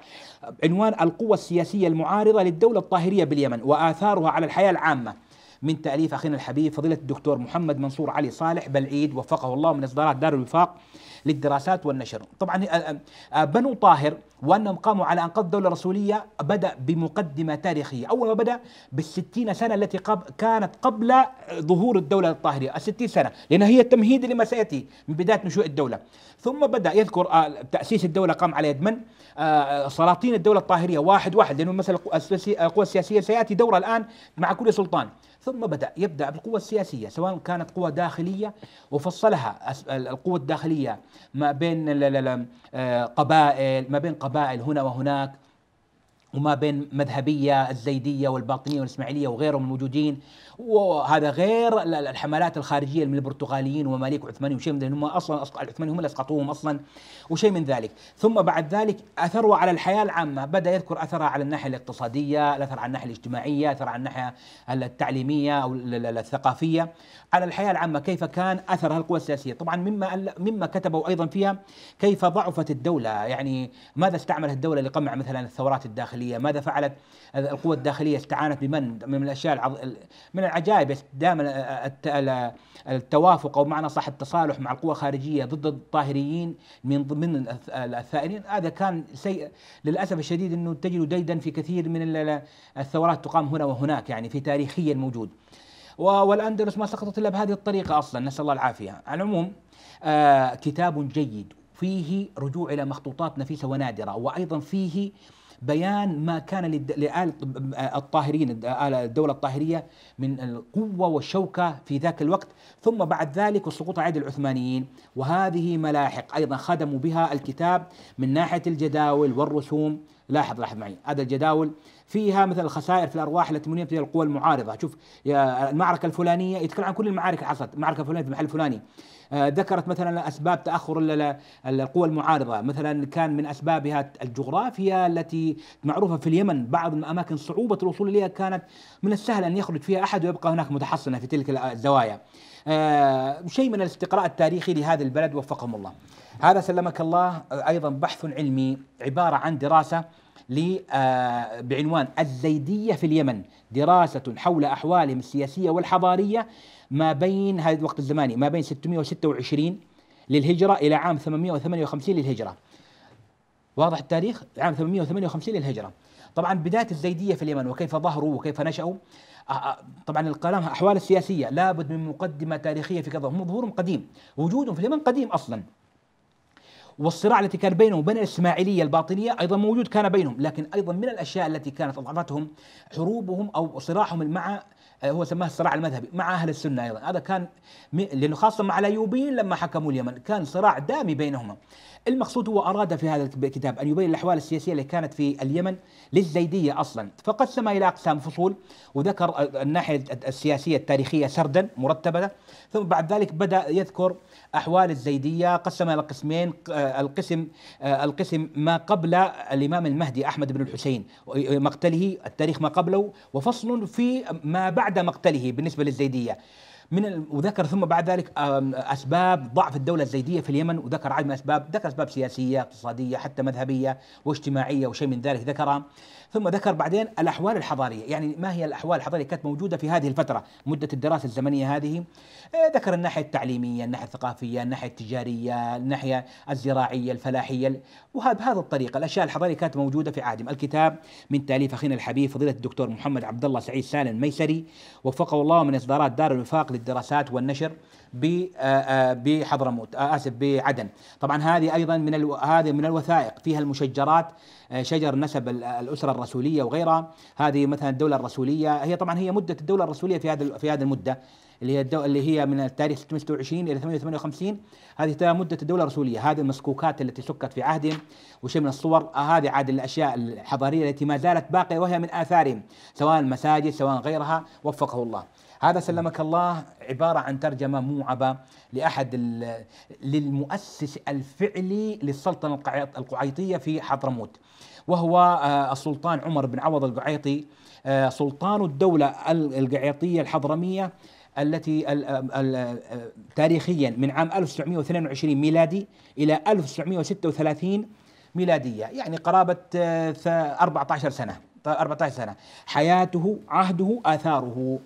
عنوان القوه السياسيه المعارضه للدوله الطاهريه باليمن واثارها على الحياه العامه من تأليف أخينا الحبيب فضيلة الدكتور محمد منصور علي صالح بلعيد وفقه الله من إصدارات دار الوفاق للدراسات والنشر طبعا آه، آه، آه، بنو طاهر وأنهم قاموا على أنقاض الدولة الرسولية بدأ بمقدمة تاريخية أول ما بدأ بالستين سنة التي قب كانت قبل ظهور الدولة الطاهرية الستين سنة لأنها هي تمهيد لما سيأتي من بداية نشوء الدولة ثم بدأ يذكر تأسيس الدولة قام على يد من سلاطين الدولة الطاهرية واحد واحد لأنه مثلا القوى السياسية سيأتي دورة الآن مع كل سلطان ثم بدأ يبدأ بالقوى السياسية سواء كانت قوى داخلية وفصلها القوى الداخلية ما بين آه، قبائل ما بين قبائل هنا وهناك وما بين مذهبية الزيدية والباطنية والإسماعيلية وغيرهم الموجودين وهذا غير الحملات الخارجية من البرتغاليين ومماليك عثمانيين وشيء من ذلك هم أصلا العثمانيين هم اللي أسقطوهم أصلا وشيء من ذلك ثم بعد ذلك أثروا على الحياة العامة بدأ يذكر أثرها على الناحية الاقتصادية الأثر على الناحية الاجتماعية أثر على الناحية التعليمية أو الثقافية على الحياة العامة كيف كان أثر القوى السياسية طبعا مما مما كتبوا أيضا فيها كيف ضعفت الدولة يعني ماذا استعملت الدولة لقمع مثلا الثورات الداخلية الداخليه ماذا فعلت القوى الداخليه استعانت بمن من الاشياء العظ... من العجائب دائما التوافق او معنى صح التصالح مع القوى الخارجيه ضد الطاهريين من من الثائرين هذا كان سيء للاسف الشديد انه تجد ديدا في كثير من الثورات تقام هنا وهناك يعني في تاريخيا موجود والاندلس ما سقطت الا بهذه الطريقه اصلا نسال الله العافيه على العموم آه كتاب جيد فيه رجوع الى مخطوطات نفيسه ونادره وايضا فيه بيان ما كان لآل الطاهرين الدولة الطاهرية من القوة والشوكة في ذاك الوقت ثم بعد ذلك وسقوط عهد العثمانيين وهذه ملاحق أيضا خدموا بها الكتاب من ناحية الجداول والرسوم لاحظ لاحظ معي هذا الجداول فيها مثل الخسائر في الارواح التي منيت بها القوى المعارضه شوف المعركه الفلانيه يتكلم عن كل المعارك اللي حصلت المعركه الفلانيه في المحل الفلاني آه، ذكرت مثلا اسباب تاخر القوى المعارضه مثلا كان من اسبابها الجغرافيا التي معروفه في اليمن بعض الاماكن صعوبه الوصول اليها كانت من السهل ان يخرج فيها احد ويبقى هناك متحصنه في تلك الزوايا. آه، شيء من الاستقراء التاريخي لهذا البلد وفقهم الله. هذا سلمك الله آه، ايضا بحث علمي عباره عن دراسه بعنوان الزيدية في اليمن دراسة حول أحوالهم السياسية والحضارية ما بين هذا الوقت الزماني ما بين 626 للهجرة إلى عام 858 للهجرة واضح التاريخ عام 858 للهجرة طبعا بداية الزيدية في اليمن وكيف ظهروا وكيف نشأوا طبعا الكلام أحوال السياسية لابد من مقدمة تاريخية في كذا هم ظهورهم قديم وجودهم في اليمن قديم أصلا والصراع التي كان بينهم وبين الإسماعيلية الباطنية أيضا موجود كان بينهم لكن أيضا من الأشياء التي كانت أضعفتهم حروبهم أو صراعهم مع هو سماه الصراع المذهبي مع اهل السنه ايضا هذا كان لانه خاصه مع الايوبيين لما حكموا اليمن كان صراع دامي بينهما المقصود هو أراد في هذا الكتاب أن يبين الأحوال السياسية اللي كانت في اليمن للزيدية أصلا فقسم إلى أقسام فصول وذكر الناحية السياسية التاريخية سردا مرتبة ثم بعد ذلك بدأ يذكر أحوال الزيدية قسم إلى قسمين القسم القسم ما قبل الإمام المهدي أحمد بن الحسين مقتله التاريخ ما قبله وفصل في ما بعد مقتله بالنسبة للزيدية من وذكر ثم بعد ذلك اسباب ضعف الدوله الزيديه في اليمن وذكر عدد من الاسباب ذكر اسباب سياسيه اقتصاديه حتى مذهبيه واجتماعيه وشيء من ذلك ذكرها ثم ذكر بعدين الاحوال الحضاريه يعني ما هي الاحوال الحضاريه كانت موجوده في هذه الفتره مده الدراسه الزمنيه هذه آه، ذكر الناحيه التعليميه الناحيه الثقافيه الناحيه التجاريه الناحيه الزراعيه الفلاحيه وهذا الطريقه الاشياء الحضاريه كانت موجوده في عادم الكتاب من تاليف اخينا الحبيب فضيله الدكتور محمد عبد الله سعيد سالم الميسري وفقه الله من اصدارات دار الوفاق الدراسات والنشر آه، آه، بحضرموت آه، اسف بعدن طبعا هذه ايضا من هذه من الوثائق فيها المشجرات شجر نسب الاسره الرسوليه وغيرها هذه مثلا الدوله الرسوليه هي طبعا هي مده الدوله الرسوليه في هذا في هذه المده اللي هي اللي هي من التاريخ 626 الى 858 هذه مده الدوله الرسوليه هذه المسكوكات التي سكت في عهدهم وشيء من الصور هذه عاد الاشياء الحضاريه التي ما زالت باقيه وهي من اثارهم سواء المساجد سواء غيرها وفقه الله هذا سلمك الله عبارة عن ترجمة موعبة لأحد للمؤسس الفعلي للسلطنة القعيطية في حضرموت وهو آه، السلطان عمر بن عوض القعيطي آه، سلطان الدولة القعيطية الحضرمية التي آه، تاريخيا من عام 1922 ميلادي إلى 1936 ميلادية يعني قرابة 14 سنة 14 سنة حياته عهده آثاره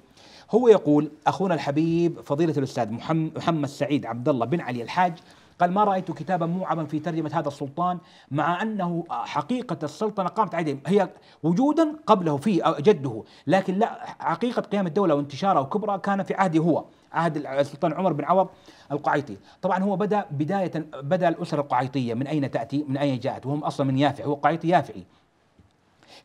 هو يقول أخونا الحبيب فضيلة الأستاذ محمد سعيد عبد الله بن علي الحاج قال ما رأيت كتابا موعبا في ترجمة هذا السلطان مع أنه حقيقة السلطنة قامت عليه هي وجودا قبله في جده لكن لا حقيقة قيام الدولة وانتشارها وكبرها كان في عهده هو عهد السلطان عمر بن عوض القعيطي طبعا هو بدا بدايه بدا الاسره القعيطيه من اين تاتي من اين جاءت وهم اصلا من يافع هو قعيطي يافعي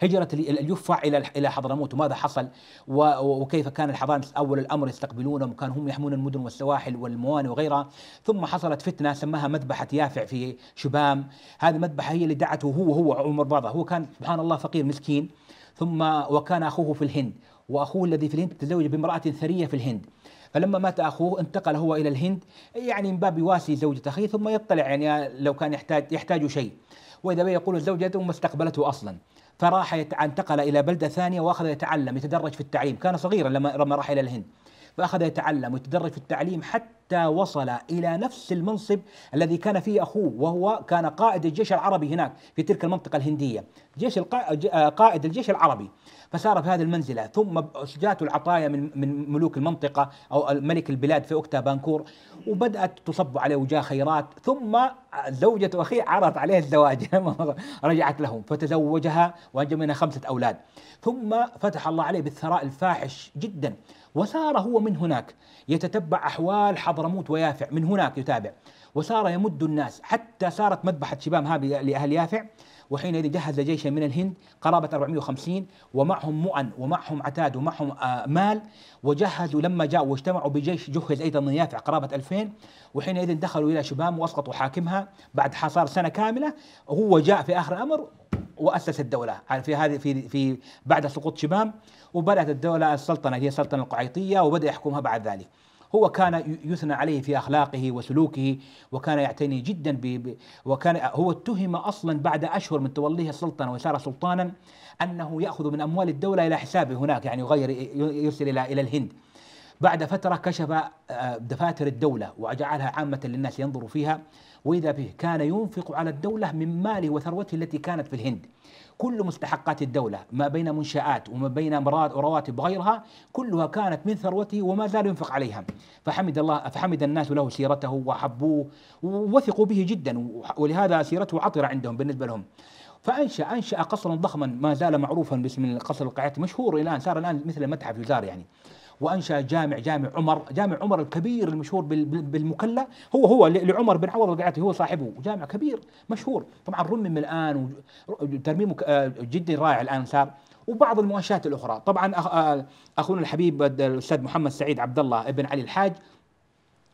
هجرة اليفع الى الى حضرموت وماذا حصل وكيف كان الحضارة أول الامر يستقبلونهم وكان هم يحمون المدن والسواحل والموانئ وغيرها ثم حصلت فتنه سماها مذبحه يافع في شبام هذه المذبحه هي اللي دعته هو هو عمر برضه هو كان سبحان الله فقير مسكين ثم وكان اخوه في الهند واخوه الذي في الهند تزوج بامراه ثريه في الهند فلما مات اخوه انتقل هو الى الهند يعني من باب يواسي زوجة اخيه ثم يطلع يعني لو كان يحتاج يحتاج شيء واذا به يقول زوجته ما استقبلته اصلا فراح انتقل الى بلده ثانيه واخذ يتعلم يتدرج في التعليم كان صغيرا لما لما راح الى الهند فاخذ يتعلم ويتدرج في التعليم حتى وصل الى نفس المنصب الذي كان فيه اخوه وهو كان قائد الجيش العربي هناك في تلك المنطقه الهنديه جيش آه، قائد الجيش العربي فسار في هذه المنزله ثم جاته العطايا من من ملوك المنطقه او ملك البلاد في وقتها بانكور وبدات تصب عليه وجاه خيرات ثم زوجة أخيه عرضت عليها الزواج [laughs] رجعت لهم فتزوجها وأنجب منها خمسة أولاد ثم فتح الله عليه بالثراء الفاحش جدا وصار هو من هناك يتتبع أحوال حضرموت ويافع من هناك يتابع وصار يمد الناس حتى صارت مذبحة شبام هابي لأهل يافع وحينئذ جهز جيشا من الهند قرابة 450 ومعهم مؤن ومعهم عتاد ومعهم آه، مال وجهزوا لما جاءوا واجتمعوا بجيش جهز أيضا من يافع قرابة 2000 وحينئذ دخلوا إلى شبام وأسقطوا حاكمها بعد حصار سنه كامله هو جاء في اخر الامر واسس الدوله في هذه في في بعد سقوط شمام وبدات الدوله السلطنه هي السلطنه القعيطيه وبدا يحكمها بعد ذلك هو كان يثنى عليه في اخلاقه وسلوكه وكان يعتني جدا ب وكان هو اتهم اصلا بعد اشهر من توليه السلطنه وصار سلطانا انه ياخذ من اموال الدوله الى حسابه هناك يعني يغير يرسل الى الى الهند بعد فتره كشف آه، دفاتر الدوله وجعلها عامه للناس ينظروا فيها وإذا به كان ينفق على الدولة من ماله وثروته التي كانت في الهند كل مستحقات الدولة ما بين منشآت وما بين أمراض ورواتب وغيرها كلها كانت من ثروته وما زال ينفق عليها فحمد الله فحمد الناس له سيرته وحبوه ووثقوا به جدا ولهذا سيرته عطرة عندهم بالنسبة لهم فانشا انشا قصرا ضخما ما زال معروفا باسم القصر القاعدة مشهور الان صار الان مثل المتحف يزار يعني وانشا جامع جامع عمر جامع عمر الكبير المشهور بالمكلا هو هو لعمر بن عوض القعاتي هو صاحبه جامع كبير مشهور طبعا رمم الان ترميمه آه، جدا رائع الان صار وبعض المؤشرات الاخرى طبعا آه، اخونا الحبيب الاستاذ محمد سعيد عبد الله ابن علي الحاج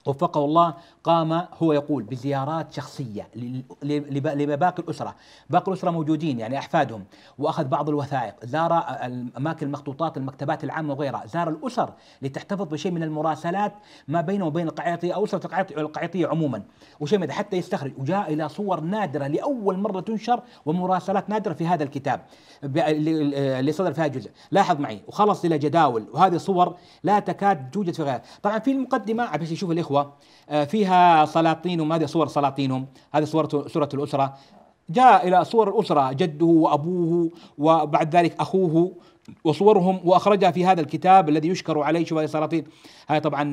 وفقه الله قام هو يقول بزيارات شخصية لباقي الأسرة باقي الأسرة موجودين يعني أحفادهم وأخذ بعض الوثائق زار أماكن المخطوطات المكتبات العامة وغيرها زار الأسر لتحتفظ بشيء من المراسلات ما بينه وبين القعيطية أو أسرة القعيطية عموما وشيء من حتى يستخرج وجاء إلى صور نادرة لأول مرة تنشر ومراسلات نادرة في هذا الكتاب اللي صدر في هذا الجزء لاحظ معي وخلص إلى جداول وهذه صور لا تكاد توجد في غيرها طبعا في المقدمة عشان يشوف الإخوة النبوة آه، فيها سلاطينهم هذه صور سلاطينهم هذه صور سورة الأسرة جاء إلى صور الأسرة جده وأبوه وبعد ذلك أخوه وصورهم وأخرجها في هذا الكتاب الذي يشكر عليه شوف هذه السلاطين هذه طبعا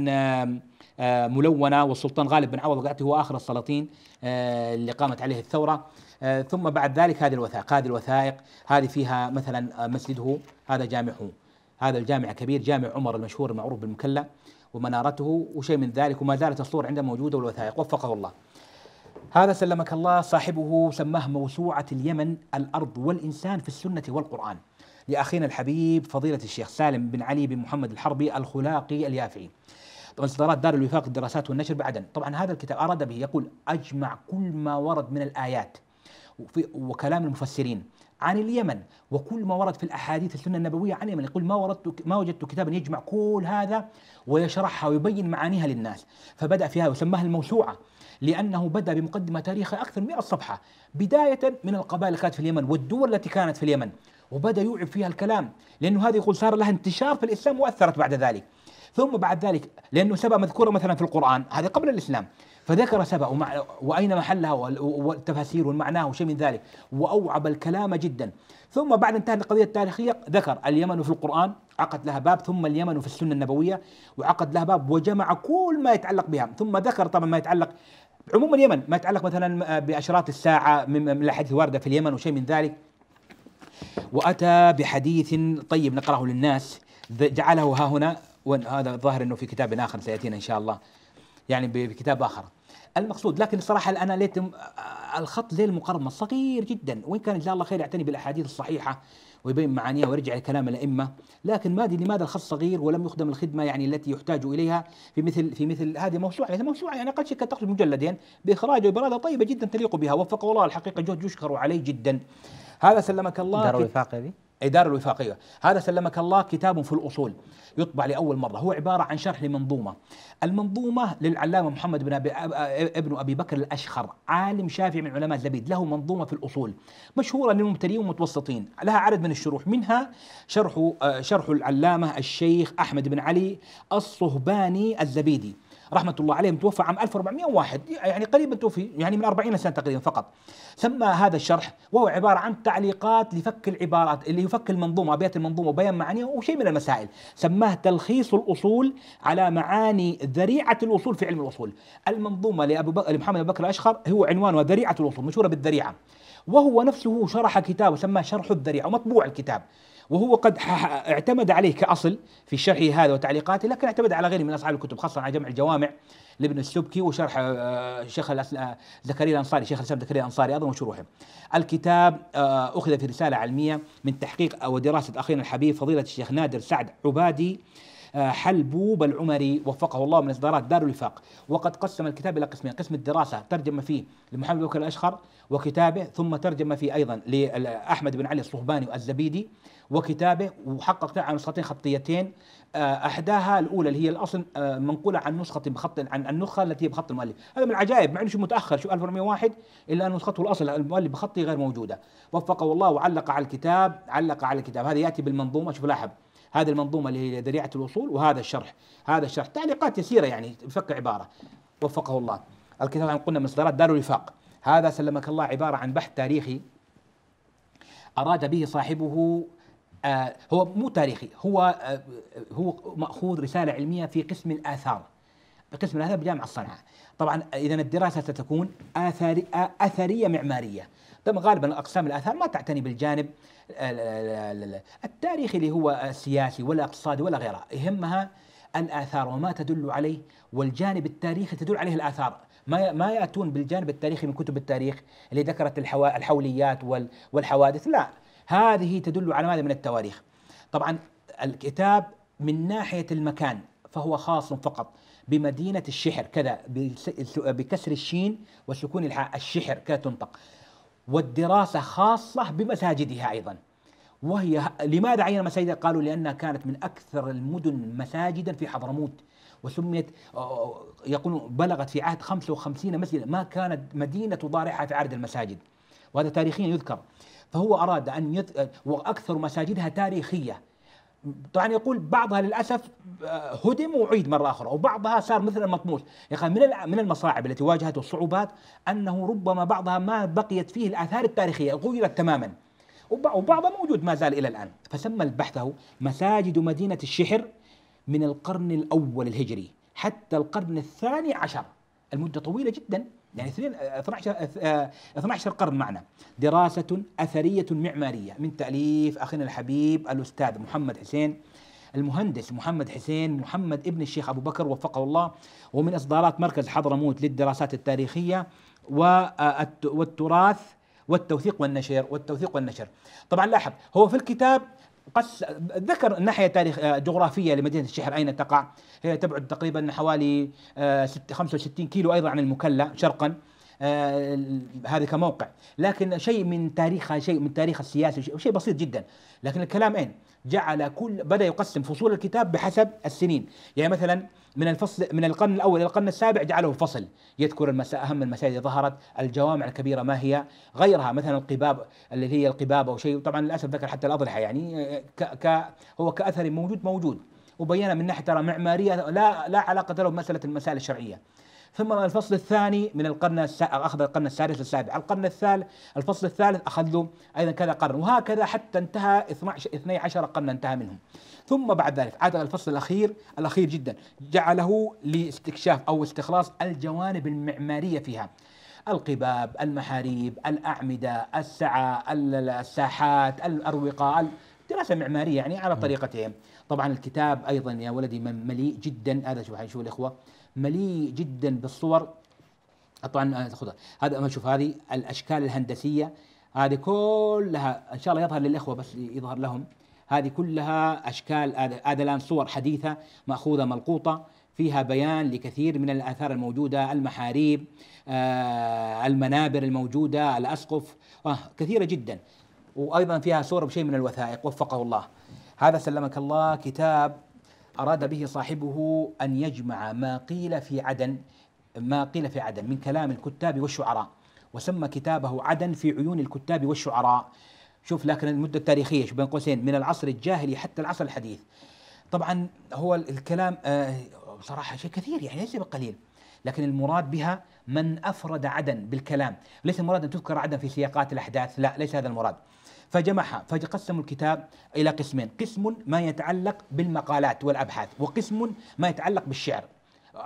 ملونة والسلطان غالب بن عوض هو آخر السلاطين آه، اللي قامت عليه الثورة آه، ثم بعد ذلك هذه الوثائق هذه الوثائق هذه فيها مثلا مسجده هذا جامعه هذا الجامع كبير جامع عمر المشهور المعروف بالمكلا ومنارته وشيء من ذلك وما زالت الصور عنده موجودة والوثائق وفقه الله هذا سلمك الله صاحبه سماه موسوعة اليمن الأرض والإنسان في السنة والقرآن لأخينا الحبيب فضيلة الشيخ سالم بن علي بن محمد الحربي الخلاقي اليافعي طبعا اصدارات دار الوفاق الدراسات والنشر بعدن طبعا هذا الكتاب أراد به يقول أجمع كل ما ورد من الآيات وكلام المفسرين عن اليمن وكل ما ورد في الأحاديث السنة النبوية عن اليمن يقول ما وردت ما وجدت كتابا يجمع كل هذا ويشرحها ويبين معانيها للناس فبدأ فيها وسماها الموسوعة لأنه بدأ بمقدمة تاريخها أكثر من 100 صفحة بداية من القبائل التي كانت في اليمن والدول التي كانت في اليمن وبدا يوعب فيها الكلام لانه هذه يقول صار لها انتشار في الاسلام واثرت بعد ذلك ثم بعد ذلك لانه سبا مذكوره مثلا في القران هذه قبل الاسلام فذكر سبا ومع واين محلها والتفاسير والمعناه وشيء من ذلك واوعب الكلام جدا ثم بعد انتهت القضيه التاريخيه ذكر اليمن في القران عقد لها باب ثم اليمن في السنه النبويه وعقد لها باب وجمع كل ما يتعلق بها ثم ذكر طبعا ما يتعلق عموما اليمن ما يتعلق مثلا باشراط الساعه من الاحاديث الوارده في اليمن وشيء من ذلك وأتى بحديث طيب نقرأه للناس جعله ها هنا وهذا ظاهر أنه في كتاب آخر سيأتينا إن شاء الله يعني بكتاب آخر المقصود لكن الصراحة أنا ليت الخط زي المقرمص صغير جدا وإن كان جزاه الله خير يعتني بالأحاديث الصحيحة ويبين معانيها ويرجع لكلام الأئمة لكن ما أدري لماذا الخط صغير ولم يخدم الخدمة يعني التي يحتاج إليها في مثل في مثل هذه موسوعة يعني موسوعة يعني قد شكلت تخرج مجلدين بإخراج وإبرادة طيبة جدا تليق بها وفقه الله الحقيقة جهد يشكر عليه جدا هذا سلمك الله دار الوفاقية دي إدارة الوفاقية هذا سلمك الله كتاب في الأصول يطبع لأول مرة هو عبارة عن شرح لمنظومة المنظومة للعلامة محمد بن أبي ابن أبي بكر الأشخر عالم شافعي من علماء لبيد له منظومة في الأصول مشهورة للمبتدئين والمتوسطين لها عدد من الشروح منها شرح آه، شرح العلامة الشيخ أحمد بن علي الصهباني الزبيدي رحمه الله عليه متوفى عام 1401 يعني قريبا توفي يعني من 40 سنه تقريبا فقط سمى هذا الشرح وهو عباره عن تعليقات لفك العبارات اللي يفك المنظومه ابيات المنظومه وبيان معانيها وشيء من المسائل سماه تلخيص الاصول على معاني ذريعه الاصول في علم الاصول المنظومه لابو بكر لمحمد ابو بكر الاشقر هو عنوانها ذريعه الاصول مشهوره بالذريعه وهو نفسه شرح كتاب وسماه شرح الذريعه ومطبوع الكتاب وهو قد اعتمد عليه كأصل في شرحه هذا وتعليقاته لكن اعتمد على غيره من أصحاب الكتب خاصة على جمع الجوامع لابن السبكي وشرح الشيخ آه، آه، زكريا الانصاري شيخ الاسلام زكريا الانصاري ايضا وشروحه. الكتاب آه، اخذ في رساله علميه من تحقيق ودراسه اخينا الحبيب فضيله الشيخ نادر سعد عبادي حلبوب العمري وفقه الله من اصدارات دار الوفاق وقد قسم الكتاب الى قسمين قسم الدراسه ترجم فيه لمحمد بكر الاشخر وكتابه ثم ترجم فيه ايضا لاحمد بن علي الصهباني والزبيدي وكتابه وحقق على نسختين خطيتين آه، احداها الاولى اللي هي الاصل آه، منقوله عن نسخه بخط عن النسخه التي هي بخط المؤلف، هذا من العجائب مع انه شو متاخر شو 1401 الا ان نسخته الاصل المؤلف بخطه غير موجوده، وفقه الله وعلق على الكتاب، علق على الكتاب، هذا ياتي بالمنظومه شوف لاحظ هذه المنظومه اللي هي ذريعه الوصول وهذا الشرح، هذا الشرح تعليقات يسيره يعني فك عباره وفقه الله. الكتاب عن قلنا من اصدارات دار الوفاق، هذا سلمك الله عباره عن بحث تاريخي اراد به صاحبه آه، هو مو تاريخي هو آه، هو ماخوذ رساله علميه في قسم الاثار قسم الاثار بجامعه صنعاء طبعا اذا الدراسه ستكون اثاري اثريه معماريه طبعا غالبا اقسام الاثار ما تعتني بالجانب التاريخي اللي هو السياسي ولا اقتصادي ولا غيره يهمها الاثار وما تدل عليه والجانب التاريخي تدل عليه الاثار ما ما ياتون بالجانب التاريخي من كتب التاريخ اللي ذكرت الحوليات والحوادث لا هذه تدل على ماذا من التواريخ طبعا الكتاب من ناحية المكان فهو خاص فقط بمدينة الشحر كذا بكسر الشين وسكون الحاء الشحر كذا تنطق والدراسة خاصة بمساجدها أيضا وهي لماذا عين مساجد قالوا لأنها كانت من أكثر المدن مساجدا في حضرموت وسميت يقولون بلغت في عهد 55 مسجدا ما كانت مدينة ضارحة في عدد المساجد وهذا تاريخيا يذكر فهو أراد أن يت... وأكثر مساجدها تاريخية طبعا يقول بعضها للاسف آه، هدم وعيد مره اخرى وبعضها صار مثل المطموس يا اخي من من المصاعب التي واجهته الصعوبات انه ربما بعضها ما بقيت فيه الاثار التاريخيه غيرت تماما وبعضها موجود ما زال الى الان فسمى البحثه مساجد مدينه الشحر من القرن الاول الهجري حتى القرن الثاني عشر المده طويله جدا يعني 12 12 آه، قرن معنا دراسة أثرية معمارية من تأليف أخينا الحبيب الأستاذ محمد حسين المهندس محمد حسين محمد ابن الشيخ أبو بكر وفقه الله ومن إصدارات مركز حضرموت للدراسات التاريخية آه، والتراث والتوثيق والنشر والتوثيق والنشر طبعا لاحظ هو في الكتاب قد ذكر الناحيه التاريخ الجغرافيه آه، لمدينه الشحر اين تقع هي تبعد تقريبا حوالي 65 آه، كيلو ايضا عن المكلا شرقا آه، هذا كموقع لكن شيء من تاريخها شيء من تاريخ السياسي شيء بسيط جدا لكن الكلام اين جعل كل بدا يقسم فصول الكتاب بحسب السنين يعني مثلا من الفصل من القرن الاول الى القرن السابع جعله فصل يذكر المسا اهم المسائل اللي ظهرت الجوامع الكبيره ما هي غيرها مثلا القباب اللي هي القباب او شيء طبعا للاسف ذكر حتى الاضرحه يعني ك ك هو كاثر موجود موجود وبينا من ناحيه ترى معماريه لا لا علاقه له بمساله المسائل الشرعيه ثم الفصل الثاني من القرن السا... أخذ القرن السادس والسابع القرن الثالث الفصل الثالث أخذ له أيضا كذا قرن وهكذا حتى انتهى 12 12 قرنا انتهى منهم ثم بعد ذلك عاد الفصل الأخير الأخير جدا جعله لاستكشاف أو استخلاص الجوانب المعمارية فيها القباب المحاريب الأعمدة السعة الساحات الأروقة دراسة معمارية يعني على نعم. طريقتهم طبعا الكتاب أيضا يا ولدي مليء جدا هذا شوف شوف الإخوة مليء جدا بالصور طبعا آه، هذا ما شوف هذه الاشكال الهندسيه هذه كلها ان شاء الله يظهر للاخوه بس يظهر لهم هذه كلها اشكال هذا الان صور حديثه ماخوذه ملقوطه فيها بيان لكثير من الاثار الموجوده المحاريب آه المنابر الموجوده الاسقف آه كثيره جدا وايضا فيها صور بشيء من الوثائق وفقه الله هذا سلمك الله كتاب أراد به صاحبه أن يجمع ما قيل في عدن ما قيل في عدن من كلام الكتاب والشعراء وسمى كتابه عدن في عيون الكتاب والشعراء شوف لكن المدة التاريخية بين قوسين من العصر الجاهلي حتى العصر الحديث طبعا هو الكلام آه، صراحة شيء كثير يعني ليس بقليل لكن المراد بها من أفرد عدن بالكلام ليس المراد أن تذكر عدن في سياقات الأحداث لا ليس هذا المراد فجمعها فقسموا الكتاب إلى قسمين قسم ما يتعلق بالمقالات والأبحاث وقسم ما يتعلق بالشعر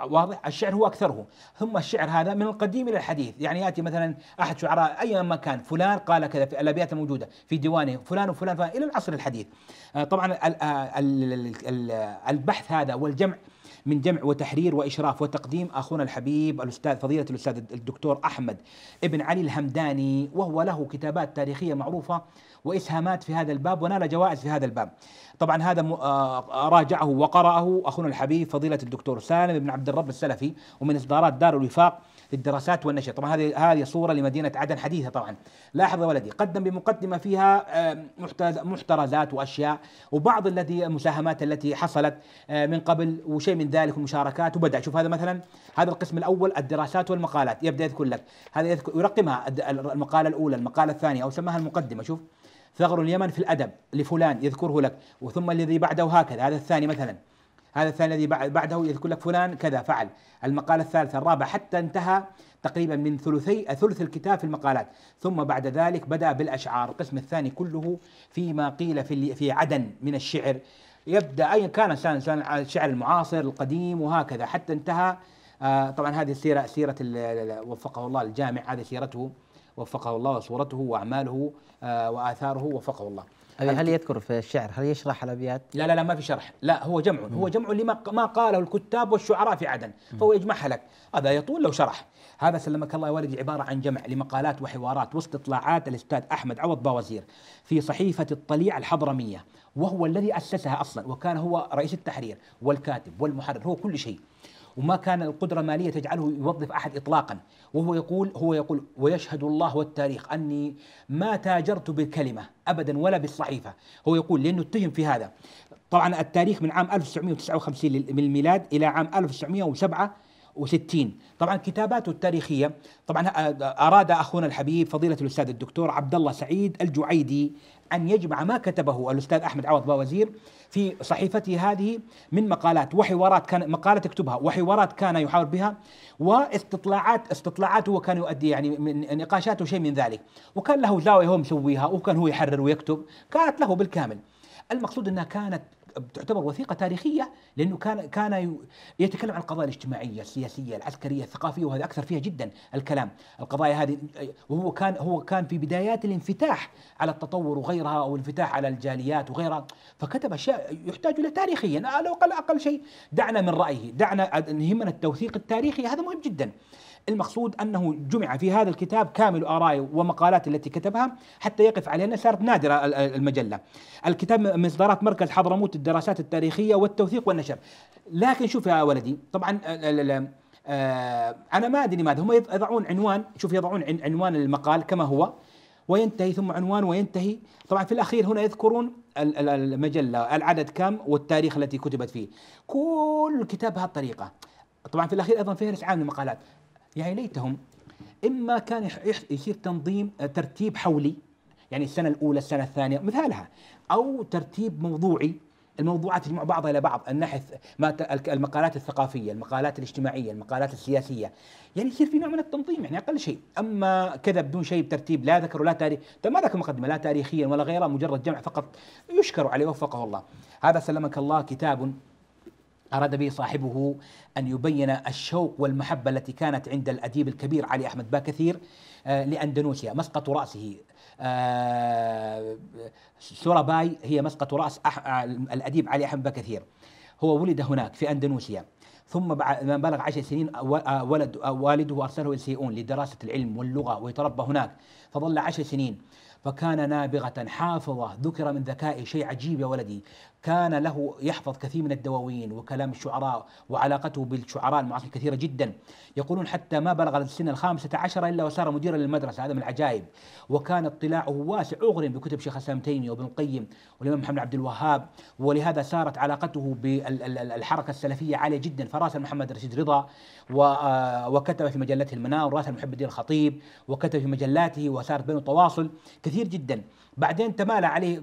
واضح الشعر هو أكثره ثم الشعر هذا من القديم إلى الحديث يعني يأتي مثلا أحد شعراء أي ما كان فلان قال كذا في الأبيات الموجودة في ديوانه فلان وفلان فلان إلى العصر الحديث آه، طبعا آه، البحث هذا والجمع من جمع وتحرير وإشراف وتقديم أخونا الحبيب الأستاذ فضيلة الأستاذ الدكتور أحمد ابن علي الهمداني وهو له كتابات تاريخية معروفة وإسهامات في هذا الباب ونال جوائز في هذا الباب طبعا هذا آه، راجعه وقرأه أخونا الحبيب فضيلة الدكتور سالم بن عبد الرب السلفي ومن إصدارات دار الوفاق للدراسات والنشر طبعا هذه هذه صورة لمدينة عدن حديثة طبعا لاحظ يا ولدي قدم بمقدمة فيها آه، محترزات وأشياء وبعض الذي المساهمات التي حصلت آه، من قبل وشيء من ذلك المشاركات وبدأ شوف هذا مثلا هذا القسم الأول الدراسات والمقالات يبدأ يذكر لك هذا يذكر يرقمها المقالة الأولى المقالة الثانية أو سماها المقدمة شوف ثغر اليمن في الأدب لفلان يذكره لك وثم الذي بعده هكذا هذا الثاني مثلا هذا الثاني الذي بعده يقول لك فلان كذا فعل المقالة الثالثة الرابعة حتى انتهى تقريبا من ثلثي ثلث الكتاب في المقالات ثم بعد ذلك بدأ بالأشعار القسم الثاني كله فيما قيل في في عدن من الشعر يبدأ أيا كان الشعر المعاصر القديم وهكذا حتى انتهى آه، طبعا هذه السيرة سيرة وفقه الله الجامع هذه سيرته وفقه الله وصورته وأعماله آه، وآثاره وفقه الله هل يذكر في الشعر هل يشرح الأبيات لا لا لا ما في شرح لا هو جمع هو جمع لما ما قاله الكتاب والشعراء في عدن فهو يجمعها لك هذا يطول لو شرح هذا سلمك الله يا والدي عبارة عن جمع لمقالات وحوارات واستطلاعات الأستاذ أحمد عوض باوزير في صحيفة الطليعة الحضرمية وهو الذي أسسها أصلا وكان هو رئيس التحرير والكاتب والمحرر هو كل شيء وما كان القدرة المالية تجعله يوظف أحد إطلاقا وهو يقول هو يقول ويشهد الله والتاريخ أني ما تاجرت بالكلمة أبدا ولا بالصحيفة هو يقول لأنه اتهم في هذا طبعا التاريخ من عام 1959 من الميلاد إلى عام 1907 و60 طبعا كتاباته التاريخية طبعا آه، آه، أراد أخونا الحبيب فضيلة الأستاذ الدكتور عبد الله سعيد الجعيدي أن يجمع ما كتبه الأستاذ أحمد عوض باوزير في صحيفته هذه من مقالات وحوارات كان مقالات يكتبها وحوارات كان يحاور بها واستطلاعات استطلاعاته وكان يؤدي يعني من نقاشاته شيء من ذلك وكان له زاوية هو مسويها وكان هو يحرر ويكتب كانت له بالكامل المقصود أنها كانت تعتبر وثيقه تاريخيه لانه كان كان يتكلم عن القضايا الاجتماعيه، السياسيه، العسكريه، الثقافيه وهذا اكثر فيها جدا الكلام، القضايا هذه وهو كان هو كان في بدايات الانفتاح على التطور وغيرها او الانفتاح على الجاليات وغيرها، فكتب اشياء يحتاج الى تاريخيا على الاقل اقل شيء دعنا من رايه، دعنا يهمنا التوثيق التاريخي هذا مهم جدا. المقصود أنه جمع في هذا الكتاب كامل ارائي ومقالات التي كتبها حتى يقف علينا صارت نادرة المجلة الكتاب من إصدارات مركز حضرموت الدراسات التاريخية والتوثيق والنشر لكن شوف يا ولدي طبعا آه، أنا ما أدري ماذا هم يضعون عنوان شوف يضعون عنوان المقال كما هو وينتهي ثم عنوان وينتهي طبعا في الأخير هنا يذكرون المجلة العدد كم والتاريخ التي كتبت فيه كل كتاب بهالطريقة طبعا في الأخير أيضا فهرس عام للمقالات يا يعني ليتهم اما كان يصير تنظيم آه، ترتيب حولي يعني السنه الاولى السنه الثانيه مثالها او ترتيب موضوعي الموضوعات تجمع بعضها الى بعض الناحيه ما المقالات الثقافيه المقالات الاجتماعيه المقالات السياسيه يعني يصير في نوع من التنظيم يعني اقل شيء اما كذا بدون شيء بترتيب لا ذكر ولا تاريخ طيب ما ذكر مقدمه لا تاريخيا ولا غيره مجرد جمع فقط يشكر عليه وفقه الله هذا سلمك الله كتاب أراد به صاحبه أن يبين الشوق والمحبة التي كانت عند الأديب الكبير علي أحمد باكثير آه، لأندونيسيا مسقط رأسه آه، سوراباي هي مسقط رأس آه، الأديب علي أحمد باكثير هو ولد هناك في أندونيسيا ثم بعد ما بلغ عشر سنين ولد والده أرسله إلى سيئون لدراسة العلم واللغة ويتربى هناك فظل عشر سنين فكان نابغة حافظة ذكر من ذكائه شيء عجيب يا ولدي كان له يحفظ كثير من الدواوين وكلام الشعراء وعلاقته بالشعراء المعاصرين كثيرة جدا يقولون حتى ما بلغ السن الخامسة عشرة إلا وصار مديرا للمدرسة هذا من العجائب وكان اطلاعه واسع أغرم بكتب شيخ الإسلام تيمية وابن القيم والإمام محمد عبد الوهاب ولهذا صارت علاقته بالحركة السلفية عالية جدا فراسل محمد رشيد رضا آه، وكتب في مجلته المنار وراسل محب الدين الخطيب وكتب في مجلاته وصارت بينه تواصل كثير جدا بعدين تمالى عليه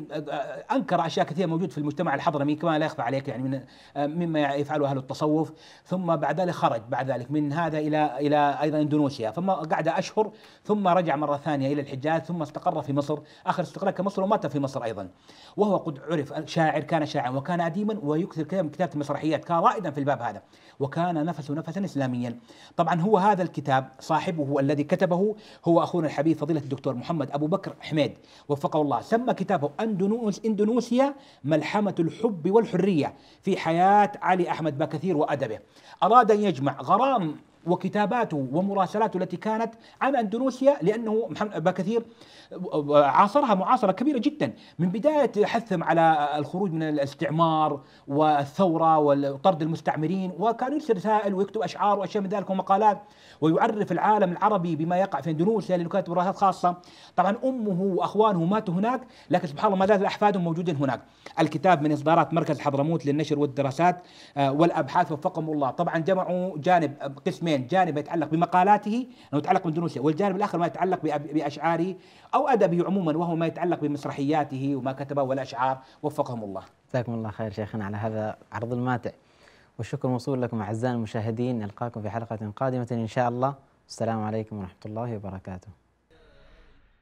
انكر اشياء كثيره موجود في المجتمع الحضرمي كما لا يخفى عليك يعني من مما يفعله اهل التصوف ثم بعد ذلك خرج بعد ذلك من هذا الى الى ايضا اندونيسيا ثم قعد اشهر ثم رجع مره ثانيه الى الحجاز ثم استقر في مصر اخر استقرار مصر ومات في مصر ايضا وهو قد عرف شاعر كان شاعرا وكان اديما ويكثر كتابه المسرحيات كان رائدا في الباب هذا وكان نفسه نفسا اسلاميا طبعا هو هذا الكتاب صاحبه الذي كتبه هو اخونا الحبيب فضيله الدكتور محمد ابو بكر حميد وفقه الله سمى كتابه أندونوس إندونوسيا ملحمة الحب والحرية في حياة علي أحمد بكثير وأدبه أراد أن يجمع غرام وكتاباته ومراسلاته التي كانت عن أندونيسيا لأنه محمد كثير عاصرها معاصرة كبيرة جدا من بداية حثهم على الخروج من الاستعمار والثورة وطرد المستعمرين وكان يرسل رسائل ويكتب أشعار وأشياء من ذلك ومقالات ويعرف العالم العربي بما يقع في أندونيسيا لأنه كانت دراسات خاصة طبعا أمه وأخوانه ماتوا هناك لكن سبحان الله ما زالت أحفادهم موجودين هناك الكتاب من إصدارات مركز حضرموت للنشر والدراسات والأبحاث وفقهم الله طبعا جمعوا جانب قسمين جانبين جانب يتعلق بمقالاته أنه يتعلق بإندونيسيا والجانب الآخر ما يتعلق بأشعاره أو أدبه عموما وهو ما يتعلق بمسرحياته وما كتبه والأشعار وفقهم الله جزاكم الله خير شيخنا على هذا عرض الماتع والشكر موصول لكم أعزائي المشاهدين نلقاكم في حلقة قادمة إن شاء الله السلام عليكم ورحمة الله وبركاته